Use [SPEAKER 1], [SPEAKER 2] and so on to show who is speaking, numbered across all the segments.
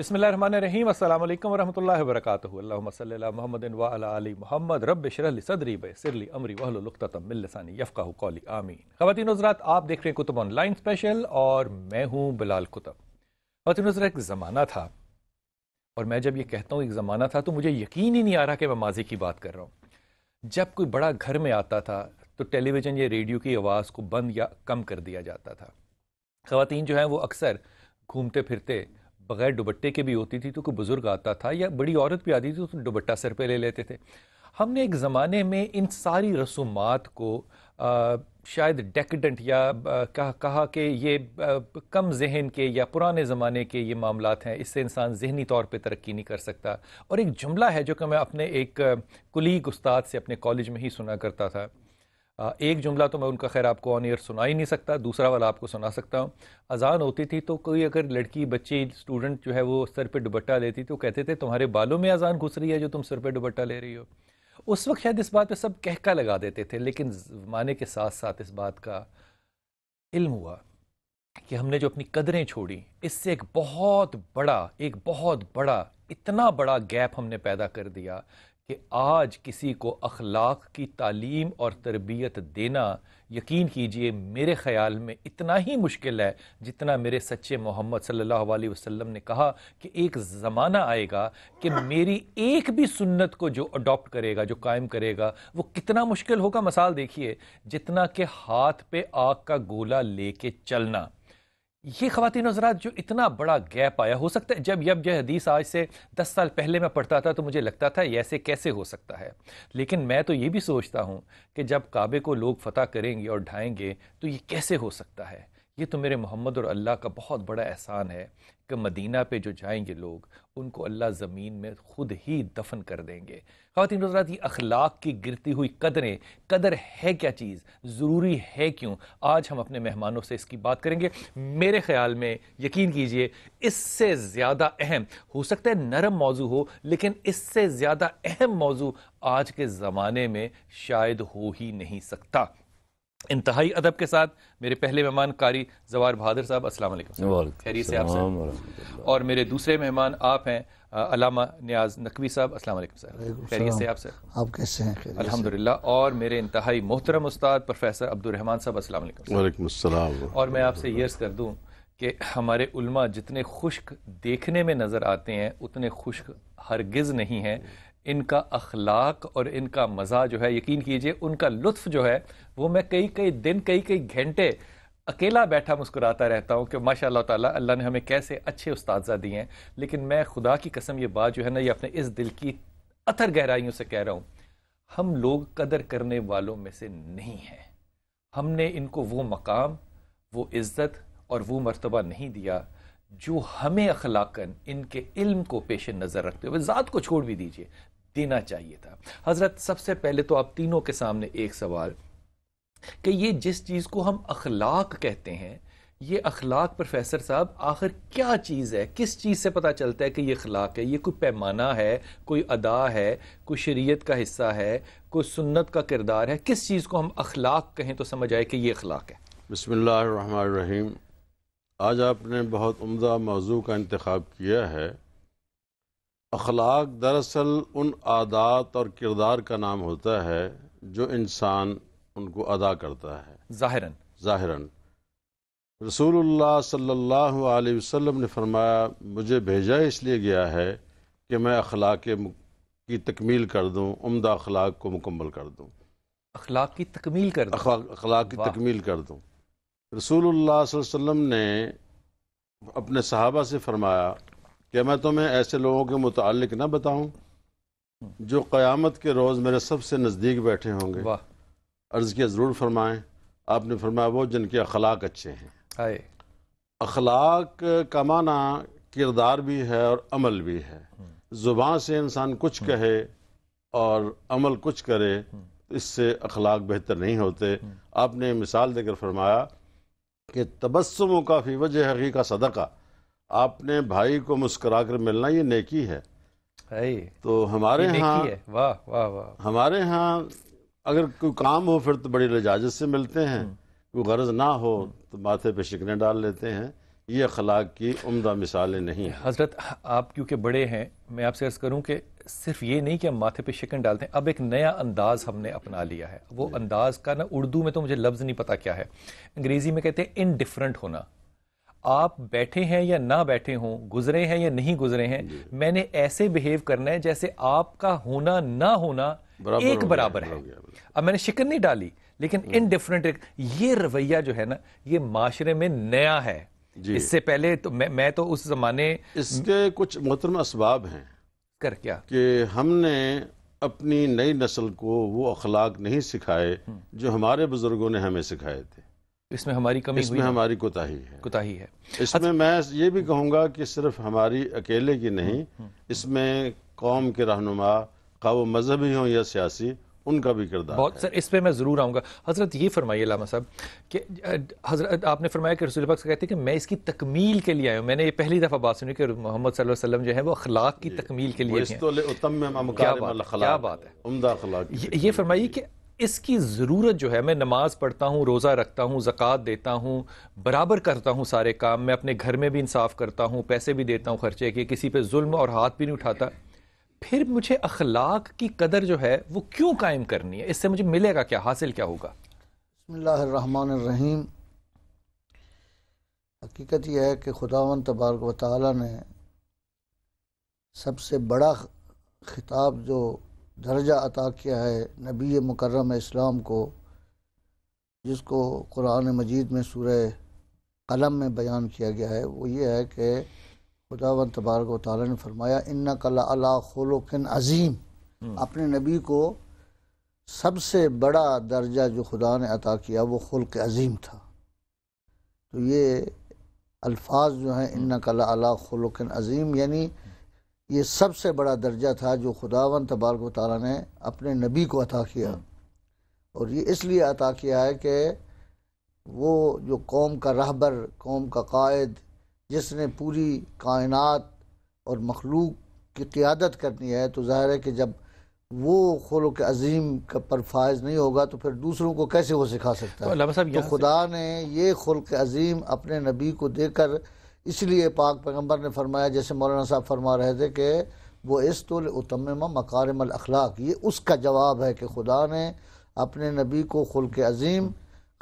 [SPEAKER 1] बसमिल रहीम अल्लाम वरहमल वर्क महमद वली महमद रब शरली सदरी बसरली अमरी वहलतमिलसानी यफ़ा कौली आमीन ख़वान हजरात आप देख रहे हैं कुतुब ऑनलाइन स्पेशल और मैं हूँ बिलाल कुतुब ख़वान हजरा एक ज़माना था और मैं जब ये कहता हूँ एक ज़माना था तो मुझे यकीन ही नहीं आ रहा कि मैं माजी की बात कर रहा हूँ जब कोई बड़ा घर में आता था तो टेलीविज़न या रेडियो की आवाज़ को बंद या कम कर दिया जाता था ख़वान जो हैं वो अक्सर घूमते फिरते बगैर दुबट्टे के भी होती थी तो कोई बुज़ुर्ग आता था या बड़ी औरत भी आती थी तो दुबट्टा सर पर ले लेते थे हमने एक ज़माने में इन सारी रसूमात को आ, शायद डेकडेंट या कहा, कहा कि ये आ, कम जहन के या पुराने ज़माने के ये मामला हैं इससे इंसान जहनी तौर पर तरक्की नहीं कर सकता और एक जुमला है जो कि मैं अपने एक कुलीग उस्ताद से अपने कॉलेज में ही सुना करता था एक जुमला तो मैं उनका खैर आपको ऑन ईयर सुना ही नहीं सकता दूसरा वाला आपको सुना सकता हूँ अजान होती थी तो कोई अगर लड़की बच्ची स्टूडेंट जो है वो सर पे दुबट्टा लेती तो कहते थे तुम्हारे बालों में अजान घुस रही है जो तुम सर पे दुबट्टा ले रही हो उस वक्त शायद इस बात पे सब कहका लगा देते थे लेकिन ज़माने के साथ साथ इस बात का इल्म हुआ कि हमने जो अपनी कदरें छोड़ी इससे एक बहुत बड़ा एक बहुत बड़ा इतना बड़ा गैप हमने पैदा कर दिया कि आज किसी को अखलाक की तालीम और तरबियत देना यकीन कीजिए मेरे ख्याल में इतना ही मुश्किल है जितना मेरे सच्चे मोहम्मद सल्लल्लाहु अलैहि वसल्लम ने कहा कि एक ज़माना आएगा कि मेरी एक भी सुन्नत को जो अडॉप्ट करेगा जो कायम करेगा वो कितना मुश्किल होगा मसाल देखिए जितना कि हाथ पे आग का गोला लेके चलना ये खातिन हजरात जो इतना बड़ा गैप आया हो सकता है जब जब यह हदीस आज से दस साल पहले मैं पढ़ता था तो मुझे लगता था ऐसे कैसे हो सकता है लेकिन मैं तो ये भी सोचता हूँ कि जब काबे को लोग फतह करेंगे और ढाएंगे तो ये कैसे हो सकता है ये तो मेरे मोहम्मद और अल्लाह का बहुत बड़ा एहसान है कि मदीना पे जो जाएंगे लोग उनको अल्लाह ज़मीन में ख़ुद ही दफन कर देंगे खातिन हजरात ये अखलाक की गिरती हुई कदरें कदर है क्या चीज़ ज़रूरी है क्यों आज हम अपने मेहमानों से इसकी बात करेंगे मेरे ख्याल में यकीन कीजिए इससे ज़्यादा अहम हो सकता है नरम मौजू हो लेकिन इससे ज़्यादा अहम मौजू आज के ज़माने में शायद हो ही नहीं सकता इंतहाई अदब के साथ मेरे पहले मेहमान कारी जवार बहादुर साहब अस्सलाम वालेकुम खैरी से आपसे और मेरे दूसरे मेहमान आप हैं अलामा न्याज नकवी साहब अस्सलाम वालेकुम सर खैरियत से आप सर आप कैसे हैं अल्हम्दुलिल्लाह और मेरे इंतहाई मोहतरम उस्ताद प्रोफेसर अब्दुलरहमान साहब अस्सलाम वालेकुम
[SPEAKER 2] वालेकुम
[SPEAKER 1] और मैं आपसे यर्स कर दूँ कि हमारे उलमा जितने खुश्क देखने में नज़र आते हैं उतने खुश्क हरगिज़ नहीं हैं इनका अखलाक और इनका मज़ा जो है यकीन कीजिए उनका लुत्फ़ जो है वो मैं कई कई दिन कई कई घंटे अकेला बैठा मुस्कुराता रहता हूँ कि माशा ताला अल्लाह ने हमें कैसे अच्छे उस दिए हैं लेकिन मैं खुदा की कसम ये बात जो है ना ये अपने इस दिल की अथर गहराइयों से कह रहा हूँ हम लोग कदर करने वालों में से नहीं हैं हमने इनको वो मकाम वो इज़्ज़त और वो मरतबा नहीं दिया जो हमें अखलाकन इनके इल्म को पेश नज़र रखते हुए ज़ात को छोड़ भी दीजिए देना चाहिए था हजरत सबसे पहले तो आप तीनों के सामने एक सवाल कि ये जिस चीज़ को हम अखलाक कहते हैं ये अखलाक प्रोफेसर साहब आखिर क्या चीज़ है किस चीज़ से पता चलता है कि ये अखलाक है ये कोई पैमाना है कोई अदा है कोई शरीयत का हिस्सा है कोई सुन्नत का किरदार है किस चीज़ को हम अखलाक कहें तो समझ आए कि ये अखलाक है
[SPEAKER 2] बसमीम आज आपने बहुत उम्दा मौजू का इंतखब किया है अखलाक दरअसल उन आदात और किरदार का नाम होता है जो इंसान उनको अदा करता है ज़ाहिरन ज़ाहिरन रसूलुल्लाह सल्लल्लाहु अलैहि वसल्लम ने फरमाया मुझे भेजा इसलिए गया है कि मैं अखलाक की तकमील कर दूँ उम्दा अखलाक को मुकम्मल कर दूँ अखलाक की तकमील कर अखलाक की तकमील कर दूँ रसूलुल्लाह वसल्लम ने अपने सहाबा से फरमाया क्या मैं तुम्हें ऐसे लोगों के मुतल ना बताऊँ जो क़यामत के रोज़ मेरे सबसे नज़दीक बैठे होंगे वाह अर्ज़ किया ज़रूर फरमाएँ आपने फरमाया वो जिनके अखलाक अच्छे हैं अखलाक का माना किरदार भी है और अमल भी है ज़ुबान से इंसान कुछ हम्म। कहे और अमल कुछ करे तो इससे अखलाक बेहतर नहीं होते हम्म। आपने मिसाल देकर फरमाया कि तबस्सुम काफ़ी वजह हकी का सदका आपने भाई को मुस्कुराकर मिलना ये नेकी है तो हमारे यहाँ
[SPEAKER 1] वाह वाह वाह
[SPEAKER 2] हमारे यहाँ अगर कोई काम हो फिर तो बड़ी लजाजत से मिलते हैं हम्म। कोई गर्ज ना हो हम्म। तो माथे पे शिकने डाल लेते हैं ये अखलाक की उम्दा मिसालें नहीं हैं
[SPEAKER 1] हजरत आप क्योंकि बड़े हैं मैं आपसे अर्ज़ करूं कि सिर्फ ये नहीं कि हम माथे पे शिकन डालते हैं अब एक नया अंदाज़ हमने अपना लिया है वो अंदाज़ का ना उर्दू में तो मुझे लफ्ज़ नहीं पता क्या है अंग्रेज़ी में कहते हैं इनडिफरेंट होना आप बैठे हैं या ना बैठे हों गुजरे हैं या नहीं गुजरे हैं मैंने ऐसे बिहेव करना है जैसे आपका होना ना होना बराबर एक बराबर है अब मैंने शिकन नहीं डाली लेकिन इनडिफरेंट ये रवैया जो है ना ये माशरे में नया है इससे पहले तो मैं, मैं तो उस जमाने इसके कुछ मोहतरम इसबाब हैं कर क्या
[SPEAKER 2] कि हमने अपनी नई नस्ल को वो अखलाक नहीं सिखाए हम्म। जो हमारे बुजुर्गों ने हमें सिखाए थे
[SPEAKER 1] इसमें हमारी कमी इसमें हमारी कोताही है कोताही है
[SPEAKER 2] इसमें अच्छा। मैं ये भी कहूँगा कि सिर्फ हमारी अकेले की नहीं हम्म, हम्म। इसमें कौम के रहनुमा का वो मजहबी हो या सियासी उनका भी किरदार बहुत
[SPEAKER 1] सर इस पर मैं ज़रूर आऊँगा हज़रत ये फरमाइए लामा साहब कि हज़रत आपने फरमाया कि रसूल पाक से कहते हैं कि मैं इसकी तकमील के लिए आया हूँ मैंने ये पहली दफ़ा बात सुनी कि मोहम्मद वसल्लम जो है वो अखलाक की तकमील के लिए तो क्या बात है उमदा अखलाक ये फरमाइए कि इसकी ज़रूरत जो है मैं नमाज़ पढ़ता हूँ रोज़ा रखता हूँ ज़क़़त देता हूँ बराबर करता हूँ सारे काम मैं अपने घर में भी इंसाफ करता हूँ पैसे भी देता हूँ ख़र्चे के किसी पे जुल्म और हाथ भी नहीं उठाता फिर मुझे अखलाक की कदर जो है वो क्यों कायम करनी है इससे मुझे मिलेगा क्या हासिल क्या होगा
[SPEAKER 3] रहीम हकीकत यह है कि खुदा तबारक वाली ने सबसे बड़ा खिताब जो दर्जा अता किया है नबी मुकर्रम इस्लाम को जिसको कुरान मजीद में सूरह कलम में बयान किया गया है वो ये है कि खुदा व तबारक ताली ने फरमाया इन्ना कला अला खलोकिन अजीम हम्म। अपने नबी को सबसे बड़ा दर्जा जो खुदा ने अता किया वो खुल्क अजीम था तो ये अल्फाज जो हैं हम्म। इन्ना कला अला खलोकिन अजीम यानी ये सबसे बड़ा दर्जा था जो खुदावन तबारक ताली ने अपने नबी को अता किया हाँ। और ये इसलिए अता किया है कि वो जो कौम का रहबर कौम का कायद जिसने पूरी कायनात और मखलूक की क़्यादत करनी है तो ज़ाहिर है कि जब वो खुल के अजीम का पर फायज नहीं होगा तो फिर दूसरों को कैसे वो सिखा सकता है तो, तो खुदा ने ये खुल के अजीम अपने नबी को देकर इसलिए पाक पैगंबर ने फरमाया जैसे मौलाना साहब फरमा रहे थे कि वो इसतुल उतम मकारम अखलाक ये उसका जवाब है कि खुदा ने अपने नबी को खुल के अजीम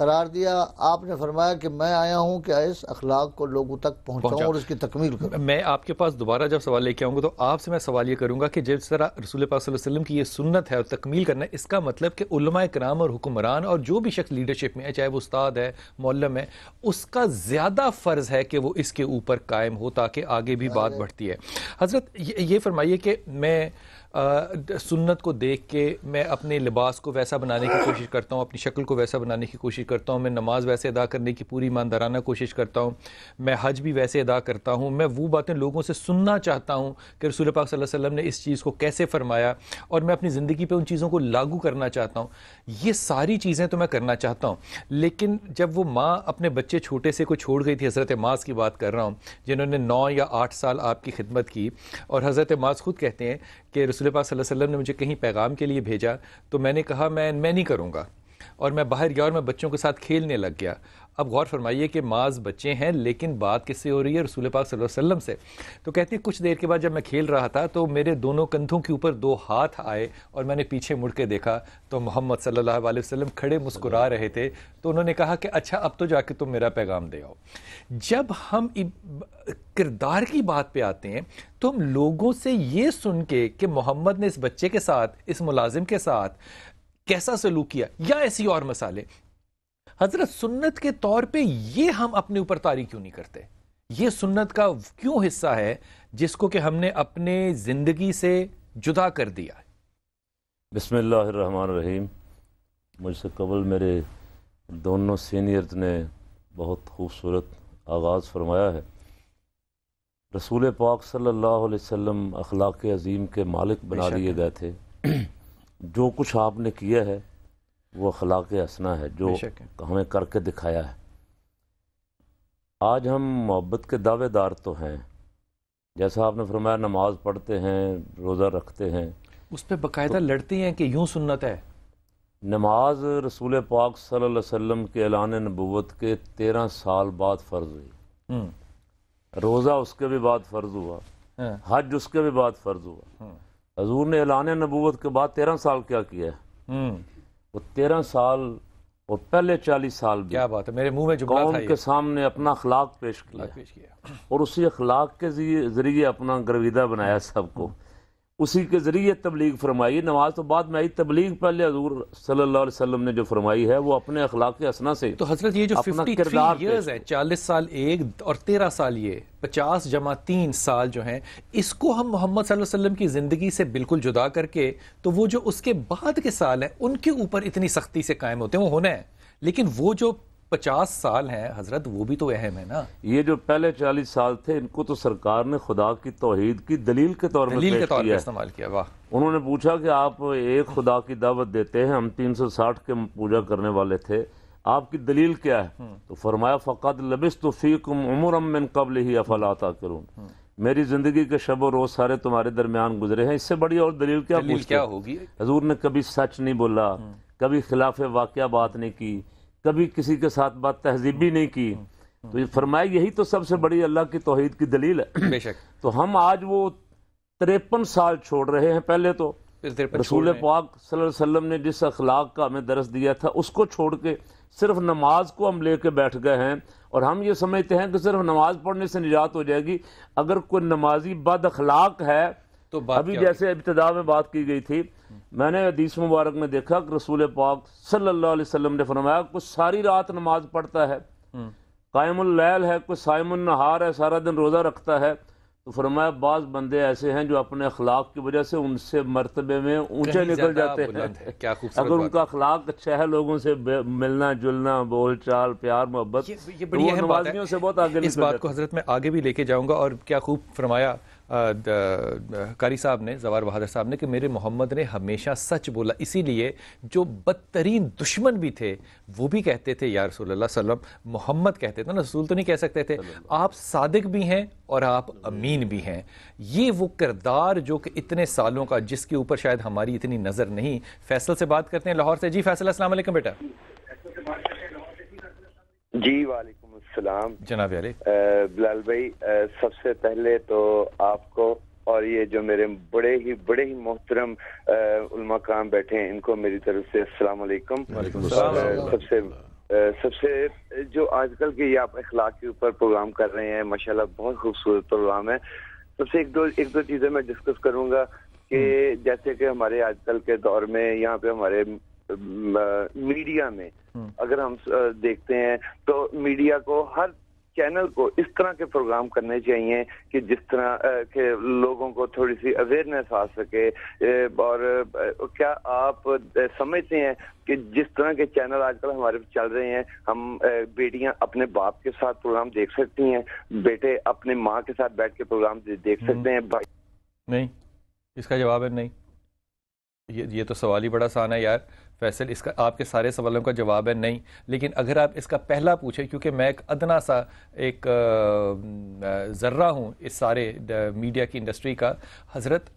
[SPEAKER 3] करार दिया आपने फरमाया कि मैं आया हूं कि इस अखलाक को लोगों तक पहुंचाऊं और इसकी तकमील करूं
[SPEAKER 1] मैं आपके पास दोबारा जब सवाल लेके आऊंगा तो आपसे मैं सवाल ये करूंगा कि जिस तरह रसूल वसल्लम की ये सुन्नत है और तकमील करना इसका मतलब कि उलमा कराम और हुक्मरान और जो भी शख्स लीडरशिप में है चाहे वो उस्ताद है मौलम है उसका ज़्यादा फ़र्ज़ है कि वो इसके ऊपर कायम हो ताकि आगे भी बात बढ़ती है हज़रत ये फरमाइए कि मैं सुन्नत को देख के मैं अपने लिबास को वैसा बनाने की कोशिश करता हूँ अपनी शक्ल को वैसा बनाने की कोशिश करता हूँ मैं नमाज वैसे अदा करने की पूरी ईमानदाराना कोशिश करता हूँ मैं हज भी वैसे अदा करता हूँ मैं वो बातें लोगों से सुनना चाहता हूँ कि रसूल पाक वसल्लम ने इस चीज़ को कैसे फ़रमाया और मैं अपनी ज़िंदगी पर उन चीज़ों को लागू करना चाहता हूँ ये सारी चीज़ें तो मैं करना चाहता हूँ लेकिन जब वो माँ अपने बच्चे छोटे से को छोड़ गई थी हज़रत माज की बात कर रहा हूँ जिन्होंने नौ या आठ साल आपकी खिदमत की और हज़रत माज खुद कहते हैं कि रसूल पाक सल्लल्लाहु अलैहि वसल्लम ने मुझे कहीं पैगाम के लिए भेजा तो मैंने कहा मैं मैं नहीं करूँगा और मैं बाहर गया और मैं बच्चों के साथ खेलने लग गया अब गौर फरमाइए कि माज बच्चे हैं लेकिन बात किससे हो रही है रसूल पाक सल्लल्लाहु अलैहि वसल्लम से तो कहती है कुछ देर के बाद जब मैं खेल रहा था तो मेरे दोनों कंधों के ऊपर दो हाथ आए और मैंने पीछे मुड़ के देखा तो मोहम्मद सल्लल्लाहु अलैहि वसल्लम खड़े मुस्कुरा रहे थे तो उन्होंने कहा कि अच्छा अब तो जाके तुम मेरा पैगाम दे आओ जब हम किरदार की बात पे आते हैं तो हम लोगों से ये सुन के कि मोहम्मद ने इस बच्चे के साथ इस मुलाजिम के साथ कैसा सलूक किया या ऐसी और मसाले हजरत सुन्नत के तौर पे ये हम अपने ऊपर तारी क्यों नहीं करते ये सुन्नत का क्यों हिस्सा है जिसको कि हमने अपने ज़िंदगी से जुदा कर दिया
[SPEAKER 4] है रहीम मुझसे कबल मेरे दोनों सीनियर ने बहुत खूबसूरत आगाज़ फरमाया है रसूल पाक सल्लल्लाहु अलैहि वसल्लम अखलाक अज़ीम के मालिक बना लिए गए थे जो कुछ आपने किया है वो अखलाक हसना है जो हमें करके दिखाया है आज हम मोहब्बत के दावेदार तो हैं जैसा आपने फरमाया नमाज पढ़ते हैं रोज़ा रखते हैं
[SPEAKER 1] उस पर बाकायदा तो, लड़ती हैं कि यूँ सुन्नत है
[SPEAKER 4] नमाज रसूल पाक सल्लल्लाहु अलैहि वसल्लम के ऐलान नबूत के तेरह साल बाद फ़र्ज हुई हम्म। रोज़ा उसके भी बाद फ़र्ज हुआ हाँ। हज उसके भी बाद फ़र्ज हुआ हाँ। हजूर ने एलान नबूत के बाद तेरह साल क्या किया है हम्म। वो तेरह साल और पहले चालीस साल भी क्या बात है मेरे मुंह में कौम के सामने अपना अखलाक पेश किया, पेश किया। और उसी अखलाक के जरिए अपना गर्विदा बनाया सबको उसी के ज़रिए तबलीग फरमाई नमाज तो बाद में आई तबलीग पहले हजूर सल्लल्लाहु अलैहि
[SPEAKER 1] वसल्लम ने जो फरमाई है वो अपने अखलाक असना से तो हजरत ये जो किरदार है चालीस साल एक और तेरह साल ये पचास जमा तीन साल जो हैं इसको हम मोहम्मद वसल्लम की ज़िंदगी से बिल्कुल जुदा करके तो वो जो उसके बाद के साल हैं उनके ऊपर इतनी सख्ती से कायम होते हैं वो होना है लेकिन वो जो पचास साल हैं हजरत वो भी तो अहम है ना
[SPEAKER 4] ये जो पहले चालीस साल थे इनको तो सरकार ने खुदा की तोहहीद की दलील के तौर दलील के तौर पर इस्तेमाल किया वाह उन्होंने पूछा कि आप एक खुदा की दावत देते हैं हम तीन सौ साठ के पूजा करने वाले थे आपकी दलील क्या है हम्म। तो फरमाया फ़कत लबिस तो उमर अमिन कबल ही अफलाता करूँ हम्म। मेरी ज़िंदगी के शब रोज़ सारे तुम्हारे दरमियान गुजरे हैं इससे बड़ी और दलील क्या दलील क्या होगी हजूर ने कभी सच नहीं बोला हम्म। कभी खिलाफ वाक़ बात नहीं की कभी किसी के साथ बात तहजीब भी नहीं की हम्म, हम्म। तो ये फरमाया यही तो सबसे बड़ी अल्लाह की तोहहीद की दलील है तो हम आज वो तिरपन साल छोड़ रहे हैं पहले तो रसूल पाक वसल्लम ने जिस अखलाक का हमें दरस दिया था उसको छोड़ के सिर्फ नमाज को हम लेके बैठ गए हैं और हम ये समझते हैं कि सिर्फ नमाज पढ़ने से निजात हो जाएगी अगर कोई नमाजी बद अखलाक है तो बात अभी जैसे इब्तदा में बात की गई थी मैंने हदीस मुबारक में देखा कि रसूल पाक सल्लल्लाहु अलैहि वसल्लम ने फरमाया कुछ सारी रात नमाज पढ़ता है हम्म। कायमुल्लैल है कुछ सायमुलनहार है सारा दिन रोज़ा रखता है तो फरमाया बाज बंदे ऐसे हैं जो अपने अखलाक की वजह से उनसे मरतबे में ऊंचे निकल जाते हैं क्या अगर उनका अखलाक अच्छा है लोगों से मिलना जुलना बोल चाल प्यार मोहब्बत ये, ये तो बड़ी तो से बहुत आगे इस बात को
[SPEAKER 1] हजरत मैं आगे भी लेके जाऊंगा और क्या खूब फरमाया कारी साहब ने जवार बहादुर साहब ने कि मेरे मोहम्मद ने हमेशा सच बोला इसीलिए जो बदतरीन दुश्मन भी थे वो भी कहते थे या रसूल सल्लम मोहम्मद कहते थे ना रसूल तो नहीं कह सकते थे आप सादिक भी हैं और आप अमीन भी हैं ये वो किरदार जो कि इतने सालों का जिसके ऊपर शायद हमारी इतनी नज़र नहीं फैसल से बात करते हैं लाहौर से जी फैसल असल बेटा जी वाले सलाम जनाब अली
[SPEAKER 4] बिलाल भाई सबसे पहले तो आपको और ये जो मेरे बड़े ही बड़े ही मोहतरम उलमा काम बैठे हैं इनको मेरी तरफ से अस्सलाम वालेकुम सबसे सबसे जो आजकल के ये आप अखलाक के ऊपर
[SPEAKER 5] प्रोग्राम कर रहे हैं माशाल्लाह बहुत खूबसूरत प्रोग्राम है सबसे एक दो एक दो चीज़ें मैं डिस्कस करूंगा कि हम्म। जैसे कि हमारे आजकल के दौर में यहाँ पे हमारे मीडिया में हम्म। अगर हम देखते हैं तो मीडिया को हर
[SPEAKER 1] चैनल को इस तरह के प्रोग्राम करने चाहिए कि जिस तरह के लोगों को थोड़ी सी अवेयरनेस आ सके और क्या आप समझते हैं कि जिस तरह के चैनल आजकल हमारे चल रहे हैं हम बेटियां अपने बाप के साथ प्रोग्राम
[SPEAKER 5] देख सकती हैं बेटे अपने माँ के साथ बैठ के प्रोग्राम देख हम्म। सकते हैं भाई
[SPEAKER 1] नहीं इसका जवाब है नहीं ये ये तो सवाल ही बड़ा आसान है यार फैसल इसका आपके सारे सवालों का जवाब है नहीं लेकिन अगर आप इसका पहला पूछें क्योंकि मैं एक अदना सा एक ज़र्रा हूँ इस सारे मीडिया की इंडस्ट्री का हज़रत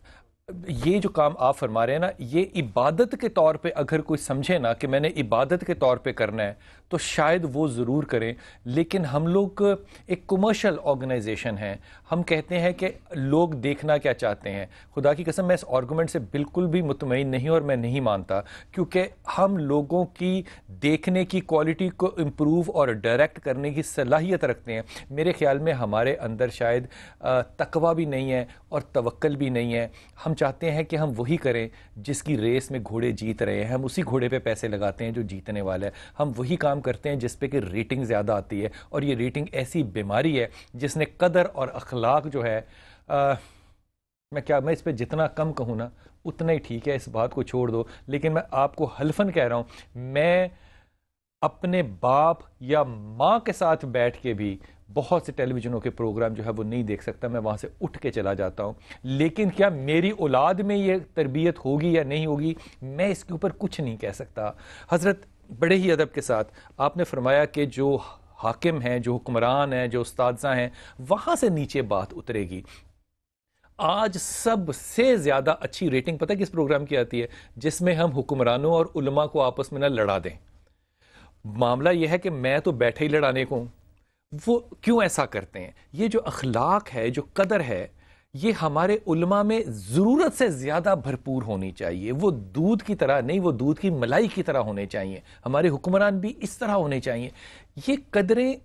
[SPEAKER 1] ये जो काम आप फरमा रहे हैं ना ये इबादत के तौर पे अगर कोई समझे ना कि मैंने इबादत के तौर पे करना है तो शायद वो ज़रूर करें लेकिन हम लोग एक कमर्शियल ऑर्गेनाइजेशन है हम कहते हैं कि लोग देखना क्या चाहते हैं खुदा की कसम मैं इस आर्गूमेंट से बिल्कुल भी मुतमिन नहीं और मैं नहीं मानता क्योंकि हम लोगों की देखने की क्वालिटी को इम्प्रूव और डायरेक्ट करने की सलाहियत रखते हैं मेरे ख्याल में हमारे अंदर शायद तकवा भी नहीं है और तवक्ल भी नहीं है हम चाहते हैं कि हम वही करें जिसकी रेस में घोड़े जीत रहे हैं हम उसी घोड़े पर पैसे लगाते हैं जो जीतने वाला है हम वही काम करते हैं जिस कि रेटिंग ज़्यादा आती है और ये रेटिंग ऐसी बीमारी है जिसने कदर और अखलाक जो है आ, मैं क्या मैं इस पर जितना कम कहूँ ना उतना ही ठीक है इस बात को छोड़ दो लेकिन मैं आपको हल्फन कह रहा हूँ मैं अपने बाप या माँ के साथ बैठ के भी बहुत से टेलीविज़नों के प्रोग्राम जो है वो नहीं देख सकता मैं वहाँ से उठ के चला जाता हूँ लेकिन क्या मेरी औलाद में ये तरबियत होगी या नहीं होगी मैं इसके ऊपर कुछ नहीं कह सकता हज़रत बड़े ही अदब के साथ आपने फरमाया कि जो हाकिम हैं जो हुक्मरान हैं जो उस्तादजा हैं वहाँ से नीचे बात उतरेगी आज सबसे ज़्यादा अच्छी रेटिंग पता है किस प्रोग्राम की आती है जिसमें हम हुक्मरानों और उलमा को आपस में ना लड़ा दें मामला यह है कि मैं तो बैठे ही लड़ाने को हूँ वो क्यों ऐसा करते हैं ये जो अखलाक है जो कदर है ये हमारे उलमा में ज़रूरत से ज़्यादा भरपूर होनी चाहिए वो दूध की तरह नहीं वो दूध की मलाई की तरह होने चाहिए हमारे हुक्मरान भी इस तरह होने चाहिए ये कदरें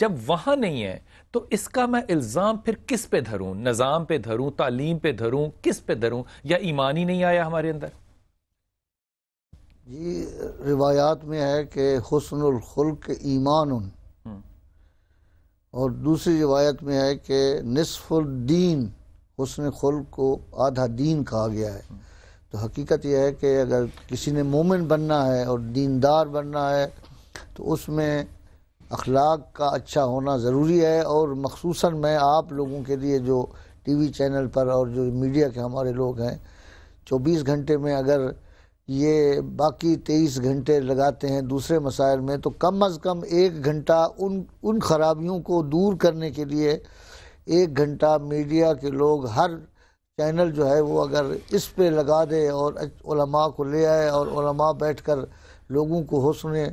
[SPEAKER 1] जब वहाँ नहीं है तो इसका मैं इल्ज़ाम फिर किस पे धरूँ निज़ाम पे धरूँ तालीम पे धरूँ किस पे धरूँ या ईमान ही नहीं आया हमारे अंदर
[SPEAKER 3] जी रिवायात में है कि हसनखुल्क ईमान हम्म। और दूसरी रिवायत में है कि नसफ़ुद्दीन हसन खुल को आधा दीन कहा गया है तो हकीकत यह है कि अगर किसी ने मोमिन बनना है और दीनदार बनना है तो उसमें अखलाक का अच्छा होना ज़रूरी है और मखसूस मैं आप लोगों के लिए जो टी वी चैनल पर और जो मीडिया के हमारे लोग हैं चौबीस घंटे में अगर ये बाकी तेईस घंटे लगाते हैं दूसरे मसाइल में तो कम अज़ कम एक घंटा उन उन खराबियों को दूर करने के लिए एक घंटा मीडिया के लोग हर चैनल जो है वो अगर इस पे लगा दे और को ले आए और बैठ बैठकर लोगों को हौसने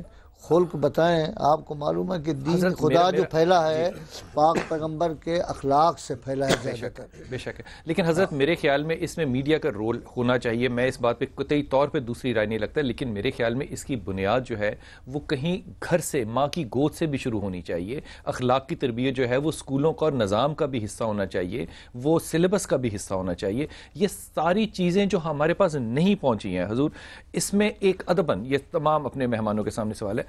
[SPEAKER 3] खुल्क बताएं आपको मालूम है कि दीन खुदा जो फैला है पाक पैगंबर के अखलाक से फैला है है
[SPEAKER 1] बेशक है लेकिन हज़रत हाँ। मेरे ख्याल में इसमें मीडिया का रोल होना चाहिए मैं इस बात पे कतई तौर पे दूसरी राय नहीं लगता लेकिन मेरे ख्याल में इसकी बुनियाद जो है वो कहीं घर से माँ की गोद से भी शुरू होनी चाहिए अखलाक की तरबियत जो है वो स्कूलों का और निज़ाम का भी हिस्सा होना चाहिए वो सिलेबस का भी हिस्सा होना चाहिए ये सारी चीज़ें जो हमारे पास नहीं पहुँची हैं हजूर इसमें एक अदबन ये तमाम अपने मेहमानों के सामने सवाल है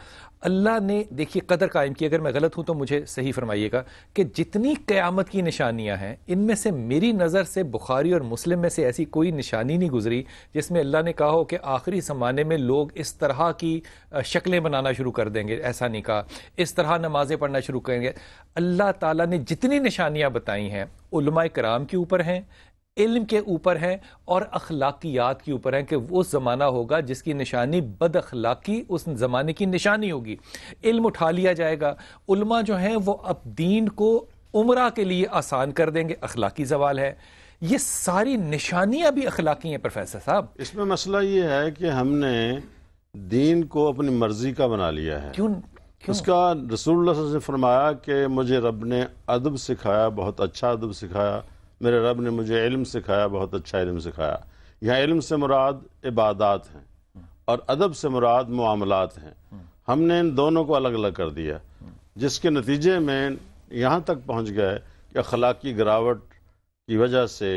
[SPEAKER 1] अल्लाह ने देखिए कदर कायम की अगर मैं गलत हूँ तो मुझे सही फरमाइएगा कि जितनी क़यामत की निशानियाँ हैं इनमें से मेरी नज़र से बुखारी और मुस्लिम में से ऐसी कोई निशानी नहीं गुजरी जिसमें अल्लाह ने कहा हो कि आखिरी ज़माने में लोग इस तरह की शक्लें बनाना शुरू कर देंगे ऐसा नहीं कहा इस तरह नमाज़ें पढ़ना शुरू करेंगे अल्लाह ताला ने जितनी निशानियाँ बताई हैं कराम के ऊपर हैं इल्म के ऊपर हैं और अखलाकियात के ऊपर हैं कि वो ज़माना होगा जिसकी निशानी बद अखलाकी उस ज़माने की निशानी होगी इल्म उठा लिया जाएगा उल्मा जो हैं वो अब दीन को उम्र के लिए आसान कर देंगे अखलाकी जवाल है ये सारी निशानियाँ भी अखलाकी हैं प्रोफेसर साहब
[SPEAKER 2] इसमें मसला ये है कि हमने दीन को अपनी मर्जी का बना लिया है क्यों क्यों? उसका रसूल ने फरमाया कि मुझे रब ने अदब सिखाया बहुत अच्छा अदब सिखाया मेरे रब ने मुझे इल्म सिखाया बहुत अच्छा इल्म सिखाया यहाँ इल्म से मुराद इबादत हैं और अदब से मुराद मामलात हैं हमने इन दोनों को अलग अलग कर दिया जिसके नतीजे में यहाँ तक पहुँच गए कि अखलाकी गिरावट की वजह से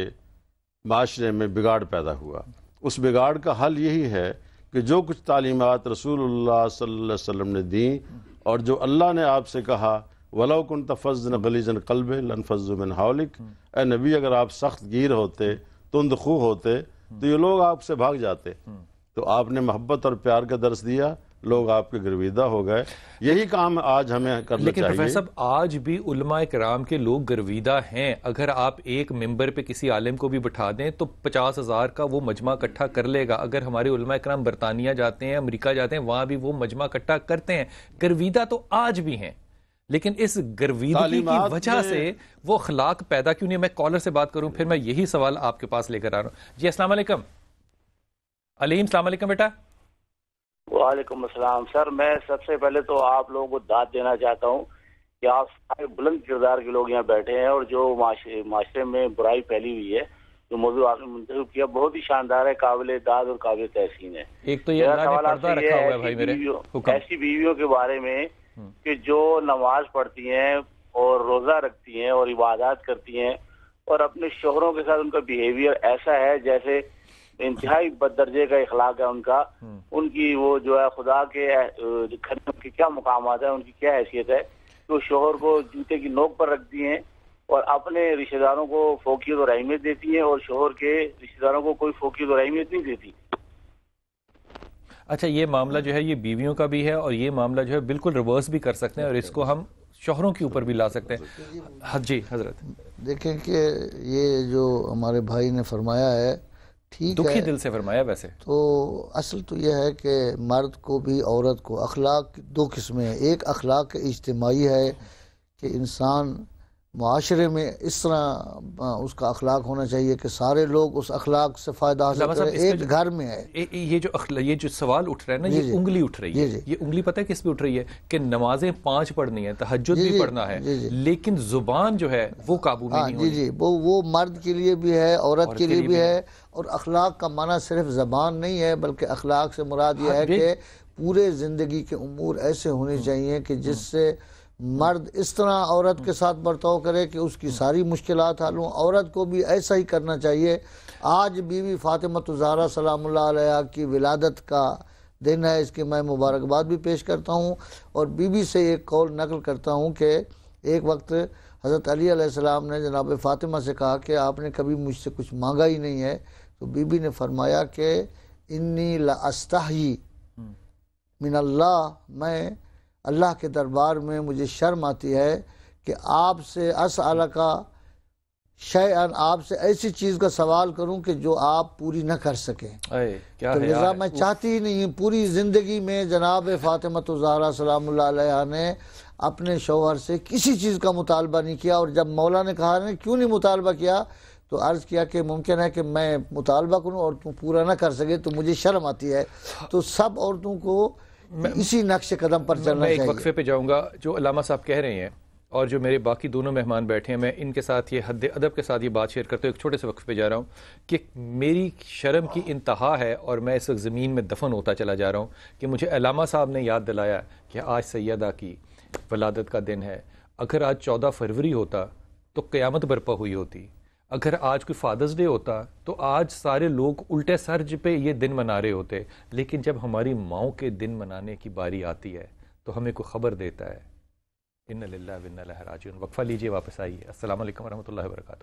[SPEAKER 2] माशरे में बिगाड़ पैदा हुआ उस बिगाड़ का हल यही है कि जो कुछ तालीमत रसूल सल्लम ने दी और जो अल्लाह ने आपसे कहा वलो कन तफज न गलीजन कल्ब लनफ़जुमिन हालिक ए नबी अगर आप सख्त गिर होते तुंद खू होते तो ये लोग आपसे भाग जाते तो आपने मोहब्बत और प्यार का दर्श दिया लोग आपके गर्विदा हो गए यही काम आज हमें करना लेकिन चाहिए। लेकिन साहब
[SPEAKER 1] आज भी उलमा कराम के लोग गर्विदा हैं अगर आप एक मेंबर पे किसी आलिम को भी बिठा दें तो पचास हज़ार का वो मजमा इकट्ठा कर लेगा अगर हमारे उलमा कराम बरतानिया जाते हैं अमेरिका जाते हैं वहां भी वो मजमा इकट्ठा करते हैं गर्विदा तो आज भी हैं लेकिन इस गर्वीदगी की वजह से वो अखलाक पैदा क्यों नहीं मैं कॉलर से बात करूं फिर मैं यही सवाल आपके पास लेकर आ रहा हूं जी अस्सलाम वालेकुम अलीम सलाम बेटा
[SPEAKER 5] वालेकुम अस्सलाम सर मैं सबसे पहले तो आप लोगों को दाद देना चाहता हूं कि आप सारे बुलंद किरदार के लोग यहाँ बैठे हैं और जो माशरे में बुराई फैली हुई है जो मौजूद आपने मुंतब किया बहुत ही शानदार है काबिल दाद और काबिल तहसीन है
[SPEAKER 4] एक तो ये सवाल आपसे ऐसी
[SPEAKER 5] बीवियों के बारे में हम्म। कि जो नमाज पढ़ती हैं और रोजा रखती हैं और इबादत करती हैं और अपने शोहरों के साथ उनका बिहेवियर ऐसा है जैसे इंतहाई बद दर्जे का इखलाक है उनका हम्म। उनकी वो जो है खुदा के घर के क्या मुकाम है उनकी क्या हैसियत है कि वो शोहर को जूते की नोक पर रखती हैं और अपने रिश्तेदारों को फोकियत और अहमियत देती हैं और शोहर के रिश्तेदारों को कोई फोकियत और अहमियत नहीं देती
[SPEAKER 1] अच्छा ये मामला जो है ये बीवियों का भी है और ये मामला जो है बिल्कुल रिवर्स भी कर सकते हैं और इसको हम शोहरों के ऊपर भी ला सकते हैं हाँ जी हजरत
[SPEAKER 3] देखें कि ये जो हमारे भाई ने फरमाया है ठीक दुखी है, दिल
[SPEAKER 1] से फरमाया वैसे
[SPEAKER 3] तो असल तो यह है कि मर्द को भी औरत को अखलाक दो किस्में हैं एक अखलाक इज्तमाही है कि इंसान माशरे में इस तरह उसका अखलाक होना चाहिए कि सारे लोग उस अखलाक से फ़ायदा हासिल करें एक घर में
[SPEAKER 1] है ये जो ये जो सवाल उठ रहा है ना ये उंगली उठ रही है ये उंगली पता है किस पे उठ रही है कि नमाजें पांच पढ़नी है तहजद भी पढ़ना है लेकिन जुबान जो है वो काबू में हाँ, नहीं जी जी
[SPEAKER 3] वो वो मर्द के लिए भी है औरत के लिए भी है और अखलाक का माना सिर्फ ज़बान नहीं है बल्कि अखलाक से मुराद ये हाँ, है कि पूरे ज़िंदगी के अमूर ऐसे होने हम्म। चाहिए कि हम्म। जिससे मर्द इस तरह औरत के साथ बर्ताव करे कि उसकी सारी मुश्किल हल हों औरत को भी ऐसा ही करना चाहिए आज बीवी फातिमा तुजारा तो सलाम की विलादत का दिन है इसकी मैं मुबारकबाद भी पेश करता हूँ और बीवी से एक कौल नकल करता हूँ कि एक वक्त हज़रत अली ने जनाब फ़ातिमा से कहा कि आपने कभी मुझसे कुछ मांगा ही नहीं है तो बीबी ने फरमाया कि इन्नी लास्ताही हम्म। मिनल्ला मैं अल्लाह के दरबार में मुझे शर्म आती है कि आपसे अस आला का शय आपसे ऐसी चीज़ का सवाल करूं कि जो आप पूरी न कर सकें तो लिजा मैं चाहती ही नहीं पूरी ज़िंदगी में जनाब फ़ातिमत जहरा सलाम ने अपने शोहर से किसी चीज़ का मुतालबा नहीं किया और जब मौला ने कहा ने क्यों नहीं मुतालबा किया तो अर्ज़ किया कि मुमकिन है कि मैं मुतालबा करूँ और तुम पूरा ना कर सके तो मुझे शर्म आती है तो सब औरतों को इसी नक्श कदम पर चलना मैं एक वक्फे
[SPEAKER 1] पे जाऊंगा जो अलामा साहब कह रहे हैं और जो मेरे बाकी दोनों मेहमान बैठे हैं मैं इनके साथ ये हद अदब के साथ ये बात शेयर करते हुए एक छोटे से वक्त पे जा रहा हूँ कि मेरी शर्म की इंतहा है और मैं इस वक्त ज़मीन में दफन होता चला जा रहा हूँ कि मुझे अलामा साहब ने याद दिलाया कि आज सैदा की वलादत का दिन है अगर आज चौदह फरवरी होता तो क़्यामत बर्पा हुई होती अगर आज कोई फादर्स डे होता तो आज सारे लोग उल्टे सर्ज पे ये दिन मना रहे होते लेकिन जब हमारी माओ के दिन मनाने की बारी आती है तो हमें कोई ख़बर देता है इन लाजन वक्फ़ा लीजिए वापस आइए असल वरहमल वर्का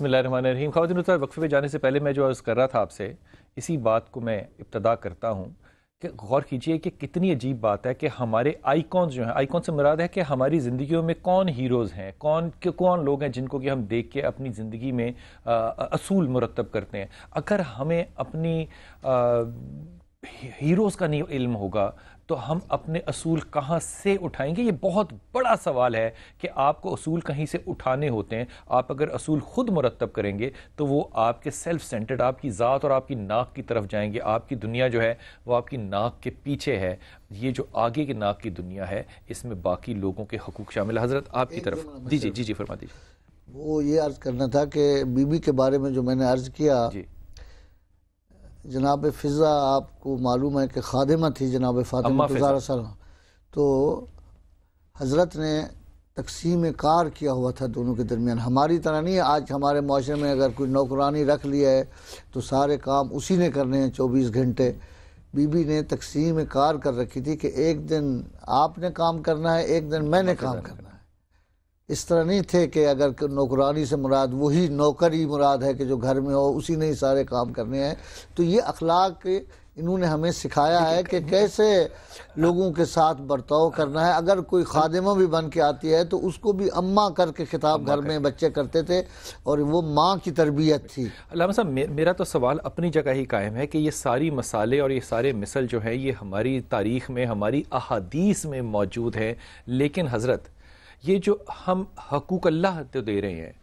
[SPEAKER 1] बसमीम खातिन वक्फ वक्फे जाने से पहले मैं जो अर्ज़ कर रहा था आपसे इसी बात को मैं इब्तदा करता हूँ कि गौर कीजिए कि कितनी अजीब बात है कि हमारे आइकॉन्स जो हैं आईकॉन से मुराद है कि हमारी ज़िंदगी में कौन हीरोज़ हैं कौन के कौन लोग हैं जिनको कि हम देख के अपनी ज़िंदगी में आ, असूल मुरतब करते हैं अगर हमें अपनी हीरोज़ का नहीं इल्म होगा तो हम अपने असूल कहाँ से उठाएंगे ये बहुत बड़ा सवाल है कि आपको असूल कहीं से उठाने होते हैं आप अगर असूल ख़ुद मुरतब करेंगे तो वो आपके सेल्फ सेंटर्ड आपकी ज़ात और आपकी नाक की तरफ जाएंगे आपकी दुनिया जो है वो आपकी नाक के पीछे है ये जो आगे की नाक की दुनिया है इसमें बाकी लोगों के हकूक़ शामिल हज़रत आपकी तरफ जी जी जी फरमा दीजिए
[SPEAKER 3] वो ये अर्ज़ करना था कि बीबी के बारे में जो मैंने अर्ज़ किया जनाब फ़िज़ा आपको मालूम है कि खादिमा थी जनाब फ़ातिमा तो हज़रत ने तकसीम कार किया हुआ था दोनों के दरमियान हमारी तरह नहीं है आज हमारे माशरे में अगर कोई नौकरानी रख लिया है तो सारे काम उसी ने करने हैं चौबीस घंटे बीबी ने तकसीम कार कर रखी थी कि एक दिन आपने काम करना है एक दिन मैंने काम करना है इस तरह नहीं थे कि अगर नौकरानी से मुराद वही नौकर ही मुराद है कि जो घर में हो उसी ने ही सारे काम करने हैं तो ये अखलाक इन्होंने हमें सिखाया है कि कैसे लोगों के साथ बर्ताव करना है अगर कोई खादिमा भी बन के आती है तो उसको भी अम्मा करके खिताब घर में बच्चे करते थे और वो माँ की तरबियत
[SPEAKER 1] थी अलामा साहब मे, मेरा तो सवाल अपनी जगह ही कायम है कि ये सारी मसाले और ये सारे मिसल जो हैं ये हमारी तारीख में हमारी अहादीस में मौजूद हैं लेकिन हज़रत ये जो हम हकूक अल्लाह तो दे रहे हैं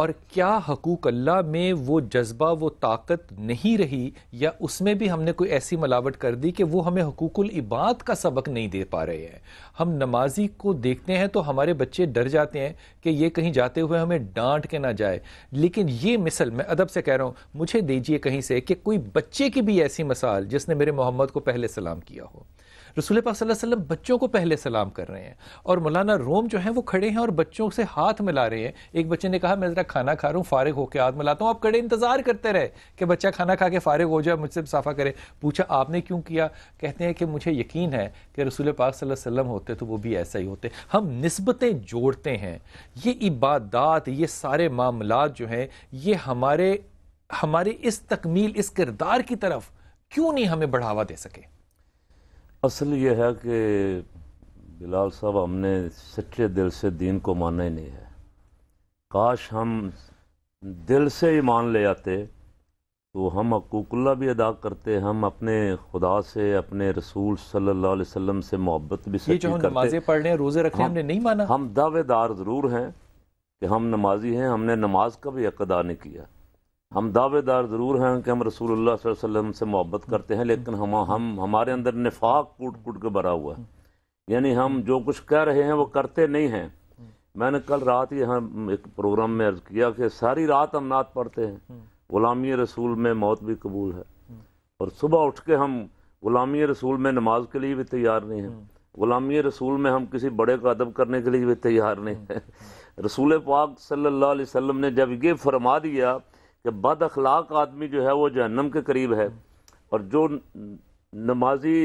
[SPEAKER 1] और क्या हकूक अल्लाह में वो जज्बा वो ताकत नहीं रही या उसमें भी हमने कोई ऐसी मिलावट कर दी कि वो हमें हकूकुल इबाद का सबक नहीं दे पा रहे हैं हम नमाजी को देखते हैं तो हमारे बच्चे डर जाते हैं कि ये कहीं जाते हुए हमें डांट के ना जाए लेकिन ये मिसल मैं अदब से कह रहा हूँ मुझे दीजिए कहीं से कि कोई बच्चे की भी ऐसी मिसाल जिसने मेरे मोहम्मद को पहले सलाम किया हो रसूल पाक वसल्लम बच्चों को पहले सलाम कर रहे हैं और मौलाना रोम जो है वो खड़े हैं और बच्चों से हाथ मिला रहे हैं एक बच्चे ने कहा मैं ज़रा खाना खा रहा हूँ फारग होकर हाथ मिलाता हूँ आप खड़े इंतज़ार करते रहे कि बच्चा खाना खा के फारग हो जाए मुझसे साफ़ा करे पूछा आपने क्यों किया कहते हैं कि मुझे यकीन है कि रसूल पाकल्म होते तो वो भी ऐसा ही होते हम नस्बतें जोड़ते हैं ये इबादत ये सारे मामला जो हैं ये हमारे हमारे इस तकमील इस किरदार की तरफ क्यों नहीं हमें बढ़ावा दे सके
[SPEAKER 4] असल ये है कि बिलाल साहब हमने सच्चे दिल से दीन को माना ही नहीं है काश हम दिल से ही मान ले आते तो हम हकूकुल्ला भी अदा करते हम अपने खुदा से अपने रसूल सल्लल्लाहु अलैहि वसल्लम से मोहब्बत भी सच्ची करते नमाजें
[SPEAKER 1] पढ़ रहे हैं रोज़े रखने हमने नहीं
[SPEAKER 4] माना हम दावेदार ज़रूर हैं कि हम नमाजी हैं हमने नमाज का भी अकदा नहीं किया हम दावेदार ज़रूर हैं कि हम रसूल वसल्लम से मोहब्बत करते हैं लेकिन हम हम हमारे अंदर निफाक कूट कूट के भरा हुआ है यानी हम जो कुछ कह रहे हैं वो करते नहीं हैं मैंने कल रात ही यहाँ एक प्रोग्राम में अर्ज़ किया कि सारी रात हम नात पढ़ते हैं ग़ुलामी रसूल में मौत भी कबूल है और सुबह उठ के हम ग़ुलामी रसूल में नमाज के लिए भी तैयार नहीं हैं ग़ुलामी रसूल में हम किसी बड़े का अदब करने के लिए भी तैयार नहीं हैं रसूल पाक सल्ला वसम ने जब ये फरमा दिया कि बद अखलाक आदमी जो है वो जहन्नम के करीब है और जो नमाजी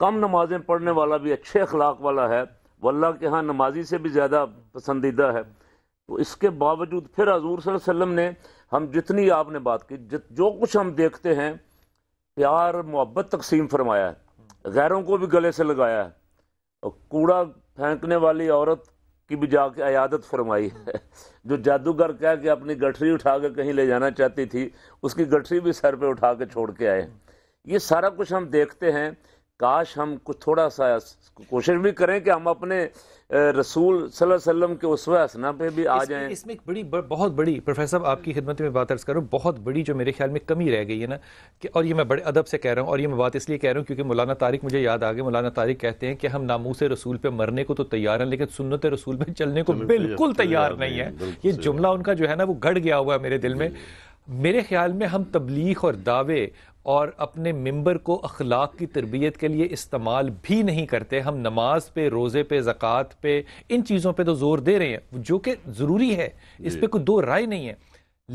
[SPEAKER 4] कम नमाजें पढ़ने वाला भी अच्छे अखलाक वाला है वो अल्लाह के यहाँ नमाजी से भी ज़्यादा पसंदीदा है तो इसके बावजूद फिर हजूर वसल्लम ने हम जितनी आपने बात की जित जो कुछ हम देखते हैं प्यार मोहब्बत तकसीम फरमाया है गैरों को भी गले से लगाया है और कूड़ा फेंकने वाली औरत की भी जाके अयादत फरमाई है जो जादूगर कह के अपनी गठरी उठा के कहीं ले जाना चाहती थी उसकी गठरी भी सर पे उठा के छोड़ के आए ये सारा कुछ हम देखते हैं काश हम कुछ थोड़ा सा कोशिश भी करें कि हम अपने रसूल वसल्लम के उस वसना पे भी आ जाए इसमें
[SPEAKER 1] एक बड़ी ब, बहुत बड़ी प्रोफेसर साहब आपकी खिदमत में बात अर्ज करूँ बहुत बड़ी जो मेरे ख्याल में कमी रह गई है ना कि और ये मैं बड़े अदब से कह रहा हूँ और ये मैं बात इसलिए कह रहा हूँ क्योंकि मौलाना तारिक मुझे याद आ गए मौलाना तारिक कहते हैं कि हम नामूस रसूल पर मरने को तो तैयार हैं लेकिन सुनत रसूल पर चलने को बिल्कुल तैयार नहीं है ये जुमला उनका जो है ना वो घट गया हुआ है मेरे दिल में मेरे ख्याल में हम तबलीग और दावे और अपने मेंबर को अखलाक की तरबियत के लिए इस्तेमाल भी नहीं करते हम नमाज पे रोज़े पे ज़क़़त पे इन चीज़ों पे तो ज़ोर दे रहे हैं जो कि ज़रूरी है इस पर कोई दो राय नहीं है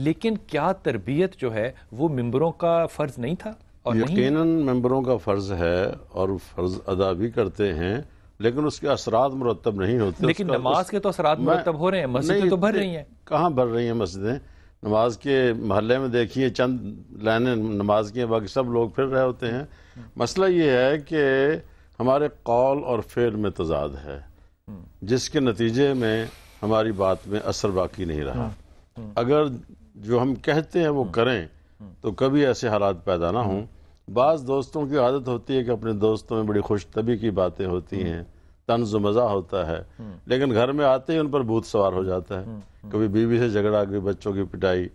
[SPEAKER 1] लेकिन क्या तरबियत जो है वो मेंबरों का फ़र्ज़ नहीं था और यकीन
[SPEAKER 2] मेंबरों का फ़र्ज़ है और फ़र्ज़ अदा भी करते हैं लेकिन उसके असरा मुरतब नहीं होते लेकिन नमाज के तो असरा मुरतब हो रहे हैं मस्जिदें तो भर रही हैं कहाँ भर रही हैं मस्जिदें नमाज के महल में देखिए चंद लाइने नमाज की बाकी सब लोग फिर रहे होते हैं मसला ये है कि हमारे कौल और फेल में तजाद है जिसके नतीजे में हमारी बात में असर बाकी नहीं रहा अगर जो हम कहते हैं वो करें तो कभी ऐसे हालात पैदा ना हों बाज़ दोस्तों की आदत होती है कि अपने दोस्तों में बड़ी खुश तभी की बातें होती हैं तंज मज़ा होता है लेकिन घर में आते ही उन पर भूत सवार हो जाता है कभी बीवी से झगड़ा कभी बच्चों की पिटाई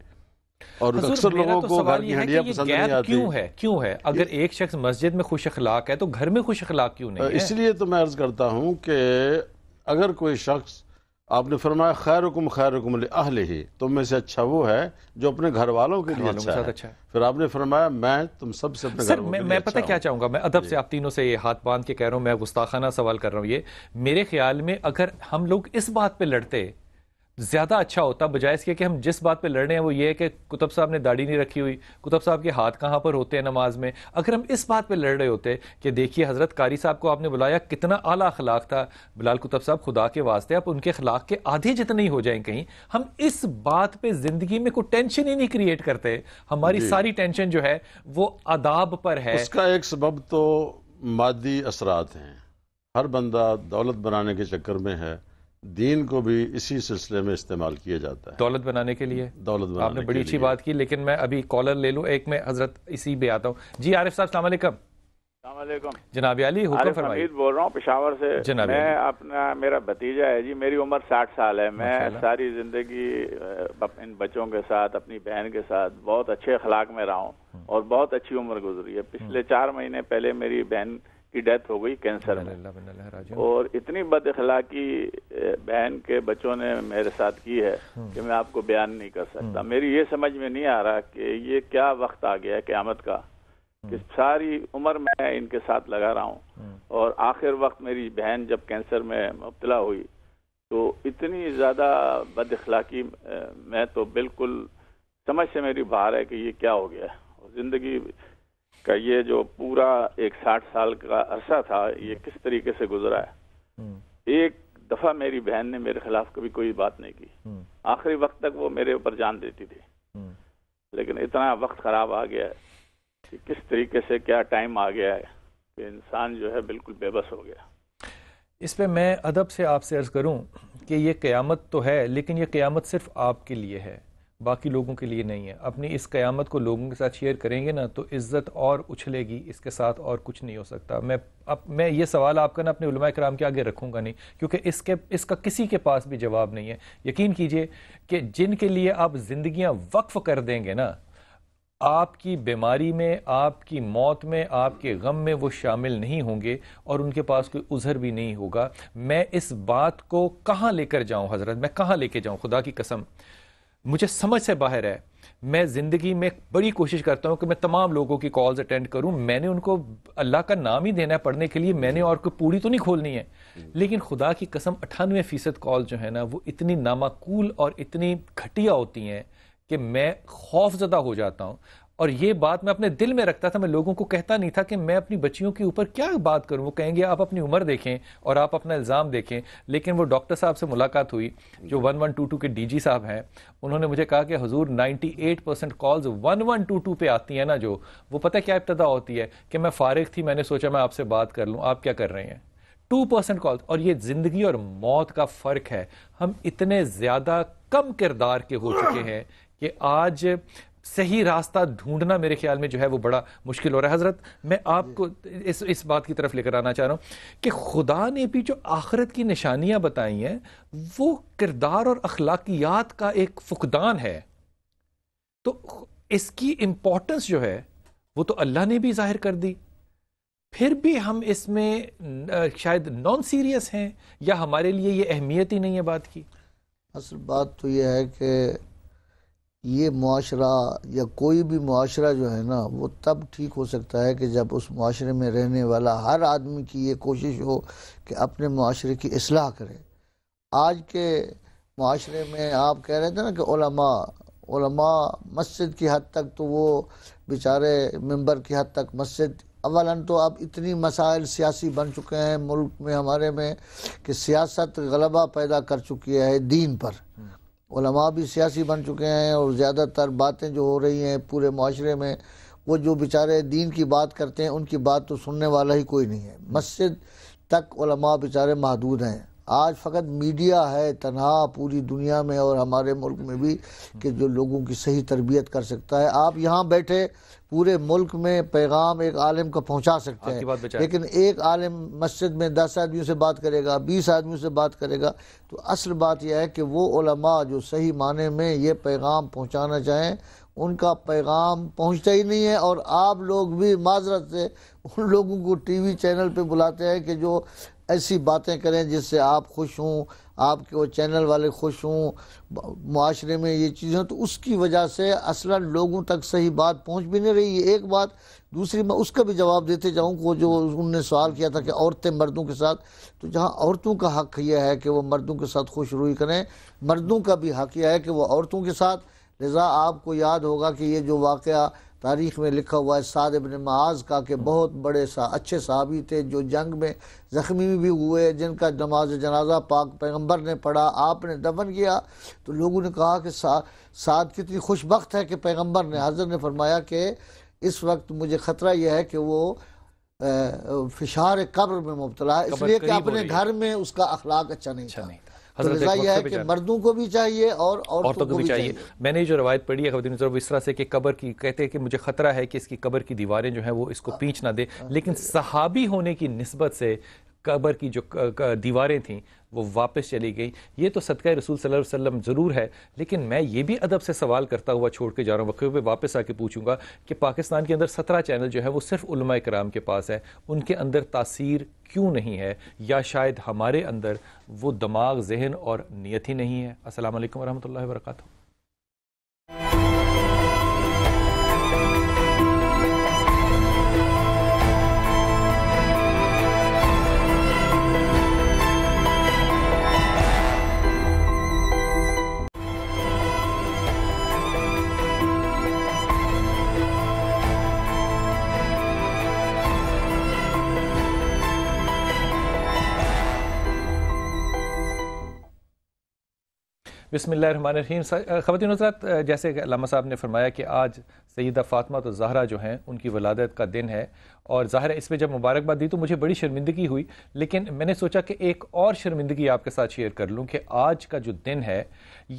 [SPEAKER 1] और अक्सर लोगों तो को घर की हंडिया पसंद नहीं आती क्यों है क्यों है अगर एक शख्स मस्जिद में खुश अखलाक है तो घर में खुश अखलाक क्यों नहीं इसलिए
[SPEAKER 2] तो मैं अर्ज करता हूँ कि अगर कोई शख्स आपने फरमाया खैर हुकुम खैर हुकुम अहले ही तुम तो में से अच्छा वो है जो अपने घर वालों के लिए हाँ, अच्छा है।, अच्छा है फिर आपने फरमाया मैं तुम सब से अपने सर, मैं, मैं पता अच्छा क्या
[SPEAKER 1] चाहूंगा मैं अदब से आप तीनों से ये हाथ बांध के कह रहा हूँ मैं गुस्ताखाना सवाल कर रहा हूँ ये मेरे ख्याल में अगर हम लोग इस बात पर लड़ते ज़्यादा अच्छा होता बजाय इसके कि हम जिस बात पे लड़ रहे हैं वो ये है कि कुतुब साहब ने दाढ़ी नहीं रखी हुई कुतुब साहब के हाथ कहाँ पर होते हैं नमाज में अगर हम इस बात पे लड़ रहे होते कि देखिए हज़रत कारी साहब को आपने बुलाया कितना आला अखलाक था बिलाल कुतुब साहब खुदा के वास्ते आप उनके अखलाक के आधे जितने ही हो जाए कहीं हम इस बात पर ज़िंदगी में कोई टेंशन ही नहीं क्रिएट करते हमारी सारी टेंशन जो है वो आदाब पर है इसका एक
[SPEAKER 2] सबब तो मादी असरात हैं हर बंदा दौलत बनाने के चक्कर में है दीन को भी इसी सिलसिले में इस्तेमाल किया जाता है दौलत बनाने के लिए दौलत बनाने आपने बड़ी अच्छी
[SPEAKER 1] बात की लेकिन मैं अभी कॉलर ले लूँ एक में हजरत इसी पे आता हूँ जी आरिफ साहब सलामकम जनाब अली हुक्म
[SPEAKER 5] बोल रहा हूँ पिशावर से जनाब मैं अपना मेरा भतीजा है जी मेरी उम्र साठ साल है मैं सारी ज़िंदगी इन बच्चों के साथ अपनी बहन के साथ बहुत अच्छे अखलाक में रहा हूँ हम्म। और बहुत अच्छी उम्र गुजरी है पिछले हम्म। चार महीने पहले मेरी बहन की डेथ हो गई कैंसर
[SPEAKER 1] में
[SPEAKER 5] और इतनी बद अखलाकी बहन के बच्चों ने मेरे साथ की है हम्म। कि मैं आपको बयान नहीं कर सकता हम्म। मेरी ये समझ में नहीं आ रहा कि ये क्या वक्त आ गया है क्यामत का हम्म। कि सारी उम्र मैं इनके साथ लगा रहा हूँ और आखिर वक्त मेरी बहन जब कैंसर में मुबतला हुई तो इतनी ज़्यादा बद अखलाकी मैं तो बिल्कुल समझ से मेरी बाहर है कि ये क्या हो गया है ज़िंदगी का ये जो पूरा एक साठ साल का अरसा था ये किस तरीके से गुजरा है हम्म। एक दफा मेरी बहन ने मेरे खिलाफ कभी कोई बात नहीं की हम्म। आखिरी वक्त तक वो मेरे ऊपर जान देती थी हम्म। लेकिन इतना वक्त खराब आ गया है कि किस तरीके से क्या टाइम आ गया है कि इंसान जो है बिल्कुल बेबस हो गया
[SPEAKER 1] इस पर मैं अदब से आपसे अर्ज़ करूं कि ये क़यामत तो है लेकिन ये क़यामत सिर्फ आपके लिए है बाकी लोगों के लिए नहीं है अपनी इस क़्यामत को लोगों के साथ शेयर करेंगे ना तो इज़्ज़त और उछलेगी इसके साथ और कुछ नहीं हो सकता मैं अब मैं ये सवाल आपका ना अपने कराम के आगे रखूँगा नहीं क्योंकि इसके इसका किसी के पास भी जवाब नहीं है यकीन कीजिए कि जिनके लिए आप ज़िंदियाँ वक्फ़ कर देंगे ना आपकी बीमारी में आपकी मौत में आपके गम में वो शामिल नहीं होंगे और उनके पास कोई उज़र भी नहीं होगा मैं इस बात को कहाँ लेकर जाऊँ हज़रत मैं कहाँ लेके जाऊँ खुदा की कसम मुझे समझ से बाहर है मैं ज़िंदगी में बड़ी कोशिश करता हूँ कि मैं तमाम लोगों की कॉल्स अटेंड करूँ मैंने उनको अल्लाह का नाम ही देना है पढ़ने के लिए मैंने और कोई पूरी तो नहीं खोलनी है लेकिन खुदा की कसम अठानवे फ़ीसद कॉल जो है ना वो इतनी नामाकूल और इतनी घटिया होती हैं कि मैं खौफ ज़दा हो जाता हूँ और ये बात मैं अपने दिल में रखता था मैं लोगों को कहता नहीं था कि मैं अपनी बच्चियों के ऊपर क्या बात करूँ वो कहेंगे आप अपनी उम्र देखें और आप अपना इल्ज़ाम देखें लेकिन वो डॉक्टर साहब से मुलाकात हुई जो वन वन टू टू के डी जी साहब हैं उन्होंने मुझे कहा कि हजूर ninety eight percent calls one one two two पर आती हैं ना जो वो पता क्या इब्तदा होती है कि मैं फारिग थी मैंने सोचा मैं आपसे बात कर लूँ आप क्या कर रहे हैं टू परसेंट कॉल और ये ज़िंदगी और मौत का फ़र्क है हम इतने ज़्यादा कम किरदार के हो चुके हैं कि आज सही रास्ता ढूंढना मेरे ख्याल में जो है वो बड़ा मुश्किल हो रहा है हज़रत मैं आपको इस इस बात की तरफ लेकर आना चाह रहा हूँ कि खुदा ने भी जो आखरत की निशानियाँ बताई हैं वो किरदार और अखलाकियात का एक फुकदान है तो इसकी इम्पोर्टेंस जो है वो तो अल्लाह ने भी जाहिर कर दी फिर भी हम इसमें शायद नॉन सीरियस हैं या हमारे लिए ये अहमियत ही नहीं है बात की
[SPEAKER 3] असल बात तो यह है कि ये माशरा या कोई भी माशरा जो है ना वो तब ठीक हो सकता है कि जब उस माशरे में रहने वाला हर आदमी की ये कोशिश हो कि अपने माशरे की असलाह करे आज के माशरे में आप कह रहे थे ना कि मस्जिद की हद तक तो वो बेचारे मंबर की हद तक मस्जिद अवला तो अब इतनी मसाइल सियासी बन चुके हैं मुल्क में हमारे में कि सियासत गलबा पैदा कर चुकी है दीन पर उलमा भी सियासी बन चुके हैं और ज़्यादातर बातें जो हो रही हैं पूरे माशरे में वो जो बेचारे दीन की बात करते हैं उनकी बात तो सुनने वाला ही कोई नहीं है मस्जिद तक बेचारे महदूद हैं आज फ़कत मीडिया है तनहा पूरी दुनिया में और हमारे मुल्क में भी कि जो लोगों की सही तरबियत कर सकता है आप यहाँ बैठे पूरे मुल्क में पैगाम एक आलम को पहुँचा
[SPEAKER 1] सकते हैं लेकिन
[SPEAKER 3] एक आलम मस्जिद में दस आदमियों से बात करेगा बीस आदमियों से बात करेगा तो असल बात यह है कि वो जो सही माने में ये पैगाम पहुँचाना चाहें उनका पैगाम पहुँचता ही नहीं है और आप लोग भी माजरत से उन लोगों को टी वी चैनल पर बुलाते हैं कि जो ऐसी बातें करें जिससे आप खुश हों आपके वो चैनल वाले खुश हों माशरे में ये चीज़ हो तो उसकी वजह से असला लोगों तक सही बात पहुंच भी नहीं रही है एक बात दूसरी मैं उसका भी जवाब देते जाऊं वो जो उनने सवाल किया था कि औरतें मर्दों के साथ तो जहां औरतों का हक़ यह है कि वो मर्दों के साथ खुश रुई करें मर्दों का भी हक़ यह है कि वह औरतों के साथ रज़ा आपको याद होगा कि ये जो वाक़ तारीख में लिखा हुआ है साद इबन महाज का कि बहुत बड़े सा अच्छे साहबी थे जो जंग में ज़ख्मी भी हुए जिनका नमाज जनाजा पाक पैगंबर ने पढ़ा आपने दफन किया तो लोगों ने कहा कि साद कितनी खुशबक है कि पैगंबर ने हजर ने फरमाया कि इस वक्त मुझे ख़तरा यह है कि वो फिशार कब्र में मुबतला है इसलिए कि अपने घर में उसका अखलाक अच्छा नहीं अच्छा
[SPEAKER 1] था तो है कि
[SPEAKER 3] मर्दों को भी चाहिए और औरतों को भी चाहिए
[SPEAKER 1] मैंने जो रवायत पढ़ी है खबर इस तरह से कि कबर की कहते हैं कि मुझे खतरा है कि इसकी कबर की दीवारें जो है वो इसको पींच ना दे लेकिन सहाबी होने की नस्बत से कबर की जो दीवारें थीं वो वापस चली गई ये तो सदका रसूल सल्लल्लाहु अलैहि वसल्लम ज़रूर है लेकिन मैं ये भी अदब से सवाल करता हुआ छोड़ के जा रहा हूँ वक्त पे वापस आके पूछूंगा कि पाकिस्तान के अंदर सत्रह चैनल जो है वो सिर्फ उलमा कराम के पास है उनके अंदर तासीर क्यों नहीं है या शायद हमारे अंदर वो दिमाग जहन और नीयत ही नहीं है असल वरहमल वर्का बिसमिल्लर रहीम खवतिन हजरात जैसे लामा साहब ने फरमाया कि आज सईदा फ़ातमा तो जहरा जो हैं उनकी वलादत का दिन है और ज़ाहिर इस पर जब मुबारकबाद दी तो मुझे बड़ी शर्मिंदगी हुई लेकिन मैंने सोचा कि एक और शर्मिंदगी आपके साथ शेयर कर लूँ कि आज का जो दिन है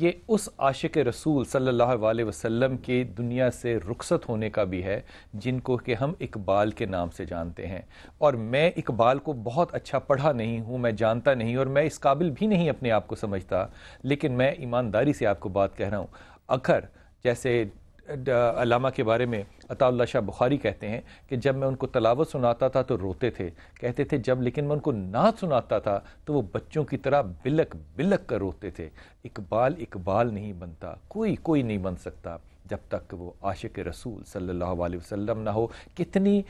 [SPEAKER 1] ये उस आशिक रसूल सल्ला वसम के दुनिया से रुखसत होने का भी है जिनको कि हम इकबाल के नाम से जानते हैं और मैं इकबाल को बहुत अच्छा पढ़ा नहीं हूँ मैं जानता नहीं और मैं इस काबिल भी नहीं अपने आप को समझता लेकिन मैं ईमानदारी से आपको बात कह रहा हूँ अखर जैसे Uh, अलामा के बारे में अताउल्ला शाह बुखारी कहते हैं कि जब मैं उनको तलावत सुनाता था तो रोते थे कहते थे जब लेकिन मैं उनको ना सुनाता था तो वो बच्चों की तरह बिलक बिलक कर रोते थे इकबाल इकबाल नहीं बनता कोई कोई नहीं बन सकता जब तक वो आशिक रसूल सल्लल्लाहु अलैहि वसल्लम ना हो कितनी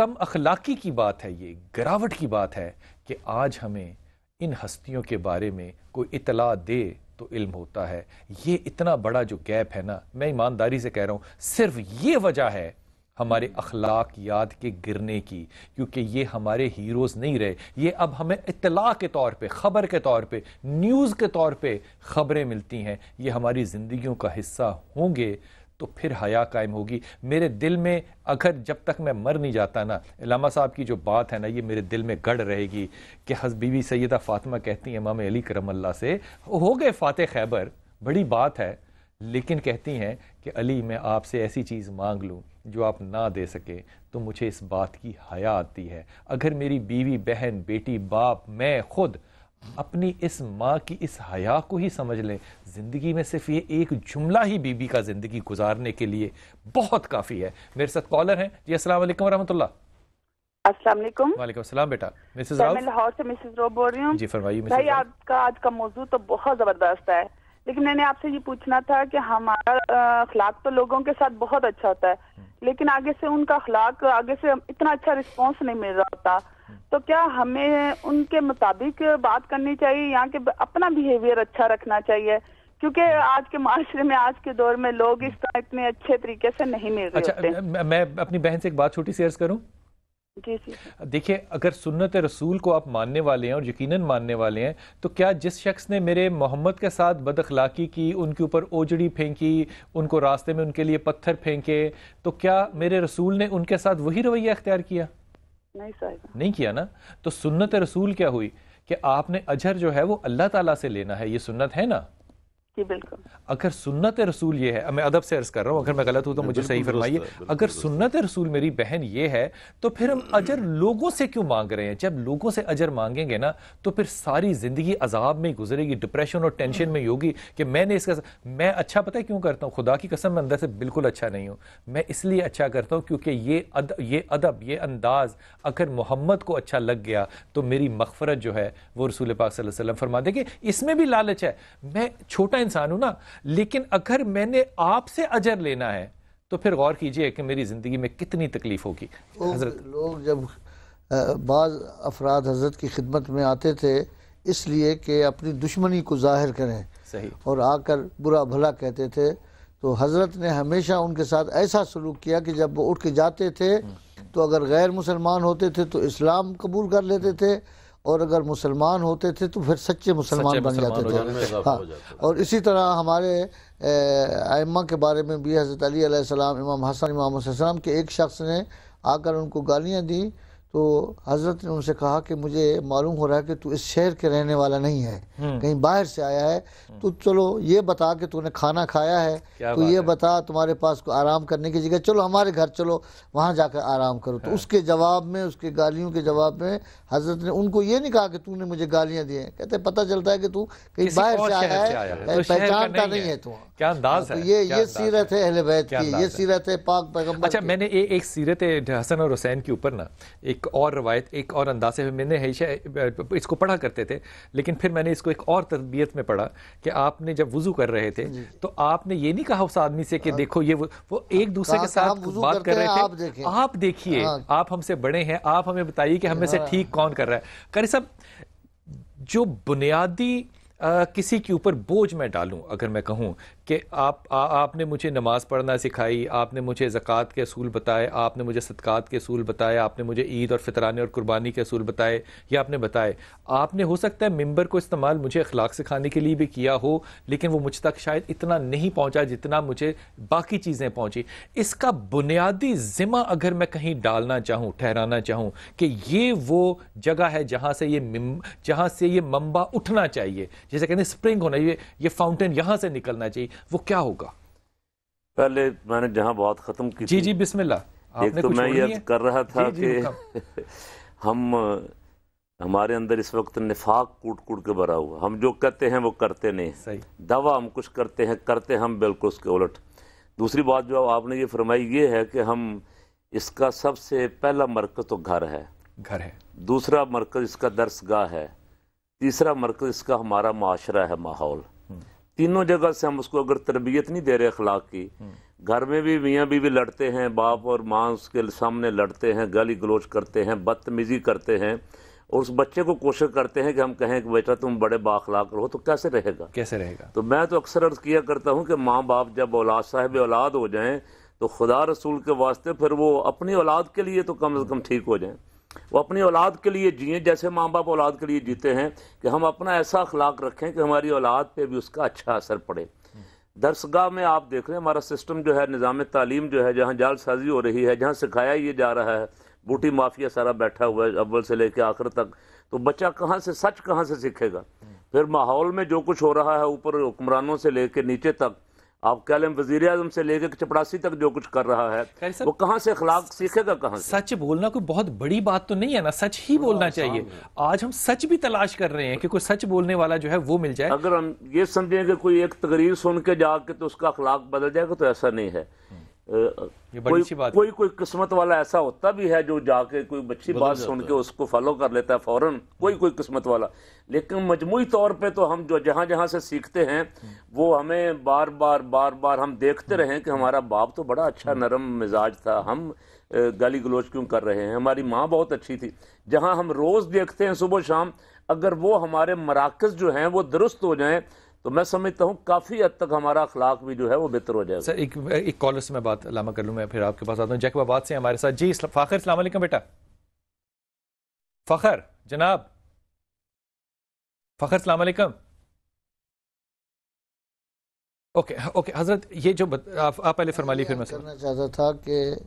[SPEAKER 1] कम अखलाकी की बात है ये गिरावट की बात है कि आज हमें इन हस्तियों के बारे में कोई इतला दे तो इल्म होता है ये इतना बड़ा जो गैप है ना मैं ईमानदारी से कह रहा हूँ सिर्फ ये वजह है हमारे अखलाक याद के गिरने की क्योंकि ये हमारे हीरोज़ नहीं रहे ये अब हमें इतला के तौर पे ख़बर के तौर पे न्यूज़ के तौर पे ख़बरें मिलती हैं ये हमारी ज़िंदगियों का हिस्सा होंगे तो फिर हया कायम होगी मेरे दिल में अगर जब तक मैं मर नहीं जाता ना इलामा साहब की जो बात है ना ये मेरे दिल में गढ़ रहेगी कि हस बीवी सैदा फ़ातिमा कहती हैं इमाम अली करमल्ला से हो गए फ़ातह खैबर बड़ी बात है लेकिन कहती हैं कि अली मैं आपसे ऐसी चीज़ मांग लूँ जो आप ना दे सके तो मुझे इस बात की हया आती है अगर मेरी बीवी बहन बेटी बाप मैं खुद अपनी इस माँ की इस हया को ही समझ लें ज़िंदगी में सिर्फ ये एक जुमला ही बीबी का ज़िंदगी गुजारने के लिए बहुत काफ़ी है मेरे साथ कॉलर हैं जी अस्सलाम वालेकुम रहमतुल्लाह अस्सलाम वालेकुम वालेकुम बेटा मिसेज राव
[SPEAKER 5] लाहौर से मिसेज राव बोल रही हूँ जी फरमाइए भाई आपका आज का मौजूद तो बहुत ज़बरदस्त है लेकिन मैंने आपसे ये पूछना था कि हमारा अखलाक तो लोगों के साथ बहुत अच्छा होता है हम्म। लेकिन आगे से उनका अखलाक आगे से इतना अच्छा रिस्पांस नहीं मिल रहा होता तो क्या हमें उनके मुताबिक बात करनी चाहिए यहाँ के अपना बिहेवियर अच्छा रखना चाहिए क्योंकि आज के माशरे में आज के दौर में लोग इस तरह इतने अच्छे तरीके से नहीं मिल रहे अच्छा,
[SPEAKER 1] मैं अपनी बहन से एक बात छोटी सी अर्ज करूँ देखिए अगर सुन्नत रसूल को आप मानने वाले हैं और यकीनन मानने वाले हैं तो क्या जिस शख्स ने मेरे मोहम्मद के साथ बदखलाकी की उनके ऊपर ओजड़ी फेंकी उनको रास्ते में उनके लिए पत्थर फेंके तो क्या मेरे रसूल ने उनके साथ वही रवैया अख्तियार किया नहीं नहीं किया ना तो सुन्नत रसूल क्या हुई कि आपने अजहर जो है वो अल्लाह ताला से लेना है ये सुन्नत है ना जी बिल्कुल अगर सुन्नत रसूल ये है मैं अदब से अर्ज़ कर रहा हूँ अगर मैं गलत हूँ तो मुझे सही फरमाइए अगर सुन्नत रसूल मेरी बहन ये है तो फिर हम अजर लोगों से क्यों मांग रहे हैं जब लोगों से अजर मांगेंगे ना तो फिर सारी ज़िंदगी अजाब में गुजरेगी डिप्रेशन और टेंशन में ही होगी कि मैंने इसका मैं अच्छा पता है क्यों करता हूँ खुदा की कसम मैं अंदर से बिल्कुल अच्छा नहीं हूँ मैं इसलिए अच्छा करता हूँ क्योंकि ये अद, ये अदब ये अंदाज़ अगर मोहम्मद को अच्छा लग गया तो मेरी मकफरत जो है वो रसूल पाक वसल्लम फरमा देंगे इसमें भी लालच है मैं छोटा इंसान हूं ना लेकिन अगर मैंने आपसे अजर लेना है तो फिर गौर कीजिए कि मेरी ज़िंदगी में कितनी तकलीफ होगी हजरत
[SPEAKER 3] लोग जब बाज़ अफराद हजरत की खिदमत में आते थे इसलिए कि अपनी दुश्मनी को जाहिर करें सही और आकर बुरा भला कहते थे तो हज़रत ने हमेशा उनके साथ ऐसा सलूक किया कि जब वो उठ के जाते थे हम्म। तो अगर गैर मुसलमान होते थे तो इस्लाम कबूल कर लेते थे और अगर मुसलमान होते थे तो फिर सच्चे मुसलमान बन जाते थे हाँ और इसी तरह हमारे आयमा के बारे में भी हज़रत अली सलाम इमाम हसन इमाम के एक शख्स ने आकर उनको गालियाँ दी तो हज़रत ने उनसे कहा कि मुझे मालूम हो रहा है कि तू इस शहर के रहने वाला नहीं है हम्म। कहीं बाहर से आया है हम्म। तो चलो ये बता कि तूने खाना खाया है तो ये है? बता तुम्हारे पास को आराम करने की जगह चलो हमारे घर चलो वहाँ जाकर आराम करो तो हाँ। उसके जवाब में उसके गालियों के जवाब में हज़रत ने उनको ये नहीं कहा कि तूने मुझे गालियाँ दी हैं कहते पता चलता है कि तू कहीं बाहर से आया है तो तो पहचानता नहीं है तू क्या अंदाज हाँ, तो है ये ये सीरत है
[SPEAKER 1] अहल बैत की ये सीरत है पाक पैगम्बर अच्छा मैंने एक सीरत हसन और हुसैन के ऊपर ना एक और रवायत एक और अंदाजे में मैंने हमेशा इसको पढ़ा करते थे लेकिन फिर मैंने इसको एक और तरबियत में पढ़ा कि आपने जब वज़ू कर रहे थे तो आपने ये नहीं कहा उस आदमी से कि हाँ। देखो ये वो, एक दूसरे के साथ बात कर रहे थे आप देखिए हाँ। आप हमसे बड़े हैं आप हमें बताइए कि हमें से हाँ। ठीक कौन कर रहा है करी साहब जो बुनियादी किसी के ऊपर बोझ मैं डालूं अगर मैं कहूं कि आप आ, आपने मुझे नमाज़ पढ़ना सिखाई आपने मुझे ज़क़़त के असूल बताए आपने मुझे सदक़ात के असूल बताए आपने मुझे ईद और फितराने और कुर्बानी के असूल बताए या आपने बताए आपने हो सकता है मेम्बर को इस्तेमाल मुझे अखलाक सिखाने के लिए भी किया हो लेकिन वो मुझ तक शायद इतना नहीं पहुँचा जितना मुझे बाकी चीज़ें पहुँची इसका बुनियादी ज़िम्मा अगर मैं कहीं डालना चाहूँ ठहराना चाहूँ कि ये वो जगह है जहाँ से ये जहाँ से ये मम्बा उठना चाहिए जैसे कहते हैं स्प्रिंग होना चाहिए ये फाउंटेन यहाँ से निकलना चाहिए वो क्या होगा
[SPEAKER 4] पहले मैंने जहाँ बात खत्म की जी जी बिस्मिल्लाह एक तो मैं ये कर रहा था कि हम हमारे अंदर इस वक्त निफाक कूट कूट के भरा हुआ हम जो कहते हैं वो करते नहीं सही दवा हम कुछ करते हैं करते हम बिल्कुल उसके उलट दूसरी बात जो आपने ये फरमाई ये है कि हम इसका सबसे पहला मरकज़ तो घर है घर है दूसरा मरकज़ इसका दरसगाह है तीसरा मरकज़ इसका हमारा माशरा है माहौल तीनों जगह से हम उसको अगर तरबियत नहीं दे रहे अखलाक की घर में भी मियाँ बीवी लड़ते हैं बाप और माँ उसके सामने लड़ते हैं गाली गलोच करते हैं बदतमीज़ी करते हैं और उस बच्चे को कोशिश करते हैं कि हम कहें कि बेटा तुम बड़े बाखलाक रहो तो कैसे रहेगा कैसे रहेगा तो मैं तो अक्सर अर्ज़ किया करता हूँ कि माँ बाप जब औलाद साहब औलाद हो जाएँ तो खुदा रसूल के वास्ते फिर वो अपनी औलाद के लिए तो कम अज़ कम ठीक हो जाएँ वो अपनी औलाद के लिए जिए जैसे माँ बाप औलाद के लिए जीते हैं कि हम अपना ऐसा अखलाक रखें कि हमारी औलाद पर भी उसका अच्छा असर पड़े दरसगाह में आप देख रहे हैं हमारा सिस्टम जो है निज़ाम तालीम जो है जहाँ जाल साजी हो रही है जहाँ सिखाया ये जा रहा है बूटी माफिया सारा बैठा हुआ है अव्वल से लेकर आखिर तक तो बच्चा कहाँ से सच कहाँ से सीखेगा फिर माहौल में जो कुछ हो रहा है ऊपर हुक्मरानों से लेकर नीचे तक आप कह लें वजीर आजम से लेकर चपरासी तक जो कुछ कर रहा है वो कहाँ से अखलाक सीखेगा कहाँ
[SPEAKER 1] सच बोलना कोई बहुत बड़ी बात तो नहीं है ना सच ही बोलना हाँ, चाहिए आज हम सच भी तलाश कर रहे हैं कि कोई सच बोलने वाला जो है वो मिल जाए अगर
[SPEAKER 4] हम ये समझें कि कोई एक तकरीर सुन के जाके तो उसका अखलाक बदल जाएगा तो ऐसा नहीं है कोई, बात कोई कोई किस्मत वाला ऐसा होता भी है जो जाके कोई अच्छी बात सुन के उसको फॉलो कर लेता है फौरन कोई कोई किस्मत वाला लेकिन मजमू तौर पे तो हम जो जहां जहाँ से सीखते हैं वो हमें बार बार बार बार हम देखते हम्म। रहें कि हमारा बाप तो बड़ा अच्छा हम्म। नरम मिजाज था हम गाली गलोच क्यों कर रहे हैं हमारी माँ बहुत अच्छी थी जहाँ हम रोज़ देखते हैं सुबह शाम अगर वो हमारे मराकज़ जो हैं
[SPEAKER 1] वो दुरुस्त हो जाए तो मैं समझता हूँ काफ़ी हद तक हमारा अखलाक भी जो है वो बेहतर हो जाएगा सर एक एक कॉलर से मैं बात अलामा कर लूँ मैं फिर आपके पास आता हूँ जैकबाबाद से हमारे साथ जी फ़ाखर सलामकुम बेटा फ़खर जनाब फ़खर सलामकुम ओके ओके हजरत ये जो बत, आप, आप पहले फरमा ली फिर मैं करना
[SPEAKER 3] चाहता था कि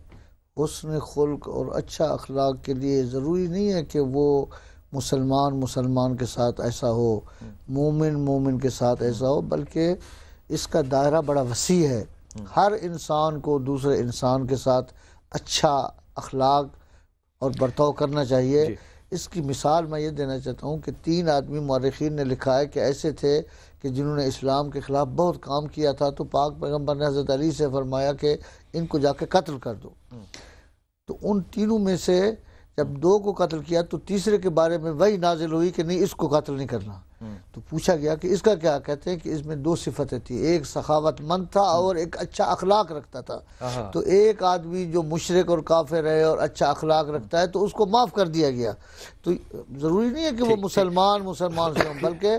[SPEAKER 3] उसने खुल्क और अच्छा अखलाक के लिए ज़रूरी नहीं है कि वो मुसलमान मुसलमान के साथ ऐसा हो मोमिन मोमिन के साथ ऐसा हो बल्कि इसका दायरा बड़ा वसी है हर इंसान को दूसरे इंसान के साथ अच्छा अखलाक और बर्ताव करना चाहिए इसकी मिसाल मैं ये देना चाहता हूँ कि तीन आदमी मौरखीन ने लिखा है कि ऐसे थे कि जिन्होंने इस्लाम के ख़िलाफ़ बहुत काम किया था तो पाक पैगम्बर ने हज़रत अली से फरमाया कि इनको जाके कत्ल कर दो हम्म। तो उन तीनों में से जब दो को कत्ल किया तो तीसरे के बारे में वही नाजिल हुई कि नहीं इसको कत्ल नहीं करना हम्म। तो पूछा गया कि इसका क्या कहते हैं कि इसमें दो सिफतें थी एक सखावतमंद था हम्म। और एक अच्छा अखलाक रखता था तो एक आदमी जो मुशरक और काफिर है और अच्छा अखलाक हम्म। रखता है तो उसको माफ़ कर दिया गया तो ज़रूरी नहीं है कि वो मुसलमान मुसलमान से बल्कि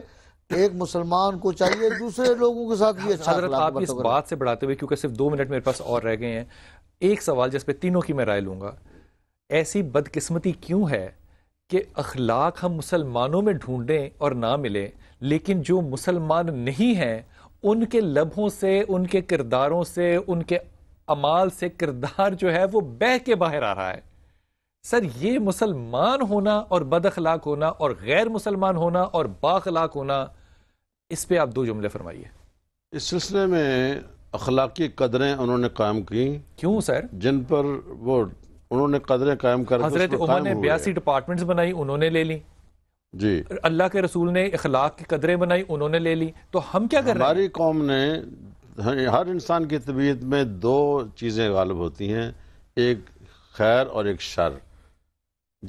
[SPEAKER 3] एक मुसलमान को चाहिए दूसरे लोगों के साथ भी अच्छा आप इस बात
[SPEAKER 1] से बढ़ाते हुए क्योंकि सिर्फ दो मिनट मेरे पास और रह गए हैं एक सवाल जिस पे तीनों की मैं राय लूंगा ऐसी बदकिस्मती क्यों है कि अखलाक हम मुसलमानों में ढूंढें और ना मिले लेकिन जो मुसलमान नहीं हैं उनके लम्हों से उनके किरदारों से उनके अमाल से किरदार जो है वो बह के बाहर आ रहा है सर ये मुसलमान होना और बद अखलाक होना और गैर मुसलमान होना और बाखलाक होना इस पर आप दो जुमले फरमाइए
[SPEAKER 2] इस सिलसिले में अखलाकी कदरें उन्होंने काम की क्यों सर जिन पर वो उन्होंने कदरें कायम कर हजरत उमर ने बयासी
[SPEAKER 1] डिपार्टमेंट्स बनाई उन्होंने ले ली जी अल्लाह के रसूल ने अखलाक की कदरें बनाई उन्होंने ले ली तो हम क्या कर रहे हैं हमारी कौम ने
[SPEAKER 2] हर इंसान की तबीयत में दो चीज़ें गालब होती हैं एक खैर और एक शर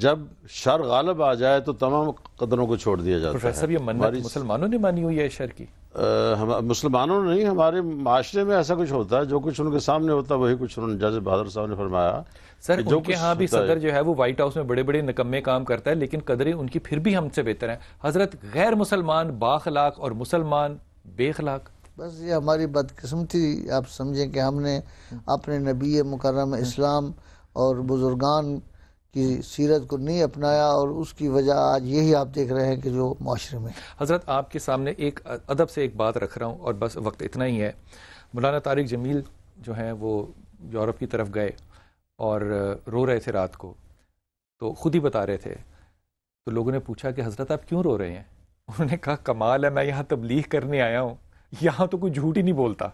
[SPEAKER 2] जब शर गालब आ जाए तो तमाम कदरों को छोड़ दिया जाता है मुसलमानों ने मानी हुई है शर की हम मुसलमानों ने नहीं हमारे माशरे में ऐसा कुछ होता है जो कुछ उनके सामने होता है वही कुछ उन्होंने जज बहादुर साहब ने फरमाया सर जो उनके यहाँ भी सदर
[SPEAKER 1] जो है वो व्हाइट हाउस में बड़े बड़े निकम्मे काम करता है लेकिन कदरें उनकी फिर भी हमसे बेहतर हैं हजरत गैर मुसलमान बाखलाक और मुसलमान बेखलाक
[SPEAKER 3] बस ये हमारी बदकस्मती आप समझें कि हमने अपने नबी मुकरम इस्लाम और बुजुर्गान कि सीरत को नहीं अपनाया और उसकी वजह आज यही आप देख रहे हैं कि जो माशरे में
[SPEAKER 1] हजरत आपके सामने एक अदब से एक बात रख रहा हूँ और बस वक्त इतना ही है मौलाना तारिक जमील जो हैं वो यूरोप की तरफ गए और रो रहे थे रात को तो खुद ही बता रहे थे तो लोगों ने पूछा कि हज़रत आप क्यों रो रहे हैं उन्होंने कहा कमाल है मैं यहाँ तबलीग करने आया हूँ यहाँ तो कोई झूठ ही नहीं बोलता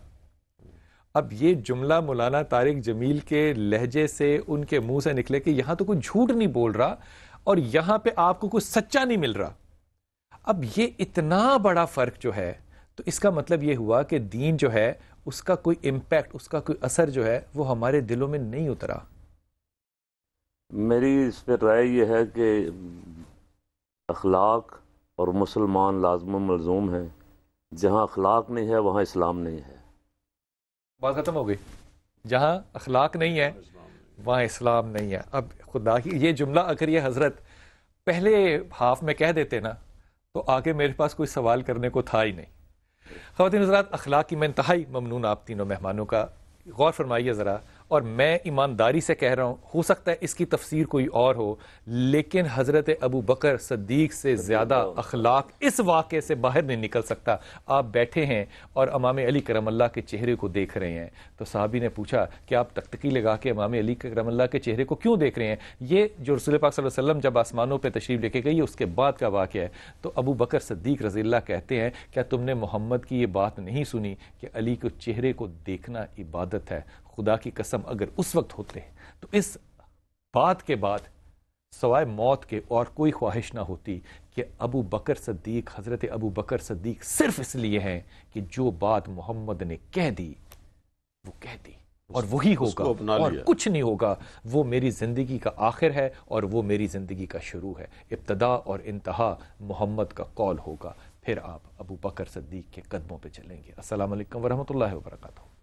[SPEAKER 1] अब ये जुमला मौलाना तारिक जमील के लहजे से उनके मुंह से निकले कि यहां तो कोई झूठ नहीं बोल रहा और यहां पे आपको कुछ सच्चा नहीं मिल रहा अब ये इतना बड़ा फ़र्क जो है तो इसका मतलब ये हुआ कि दीन जो है उसका कोई इम्पैक्ट उसका कोई असर जो है वो हमारे दिलों में नहीं उतरा
[SPEAKER 4] मेरी इस पर राय यह है कि अखलाक और मुसलमान लाजम मलजूम है जहाँ अखलाक नहीं है वहाँ इस्लाम नहीं है
[SPEAKER 1] बात ख़त्म हो गई जहाँ अखलाक नहीं है वहाँ इस्लाम नहीं है अब खुदा की ये जुमला अगर ये हज़रत पहले हाफ में कह देते ना तो आगे मेरे पास कोई सवाल करने को था ही नहीं खातिन हजरात अखलाक की मैं इंतहाई ममनून आप तीनों मेहमानों का गौर फरमाइए ज़रा और मैं ईमानदारी से कह रहा हूँ हो सकता है इसकी तफसीर कोई और हो लेकिन हज़रत अबू बकर सदीक से ज़्यादा अखलाक इस वाक़े से बाहर नहीं निकल सकता आप बैठे हैं और अमाम अली करमल्ला के चेहरे को देख रहे हैं तो साहबी ने पूछा कि आप तख्तकी लगा के अमाम अली करमल्ला के चेहरे को क्यों देख रहे हैं ये जो रसूल पाक वसलम जब आसमानों पर तशरीफ़ लेके गई उसके बाद का वाक़ है तो अबू बकर सदीक रजील्ला कहते हैं क्या तुमने मोहम्मद की ये बात नहीं सुनी कि अली के चेहरे को देखना इबादत है खुदा की कसम अगर उस वक्त होते तो इस बात के बाद सवाए मौत के और कोई ख्वाहिश ना होती कि अबू बकर सद्दीक हज़रत अबू बकर सद्दीक सिर्फ इसलिए हैं कि जो बात मोहम्मद ने कह दी वो कह दी और वही होगा और कुछ नहीं होगा वो मेरी ज़िंदगी का आखिर है और वो मेरी ज़िंदगी का शुरू है इब्तदा और इंतहा मोहम्मद का कौल होगा फिर आप अबू बकर सद्दीक के कदमों पर चलेंगे असल वरहमल वर्का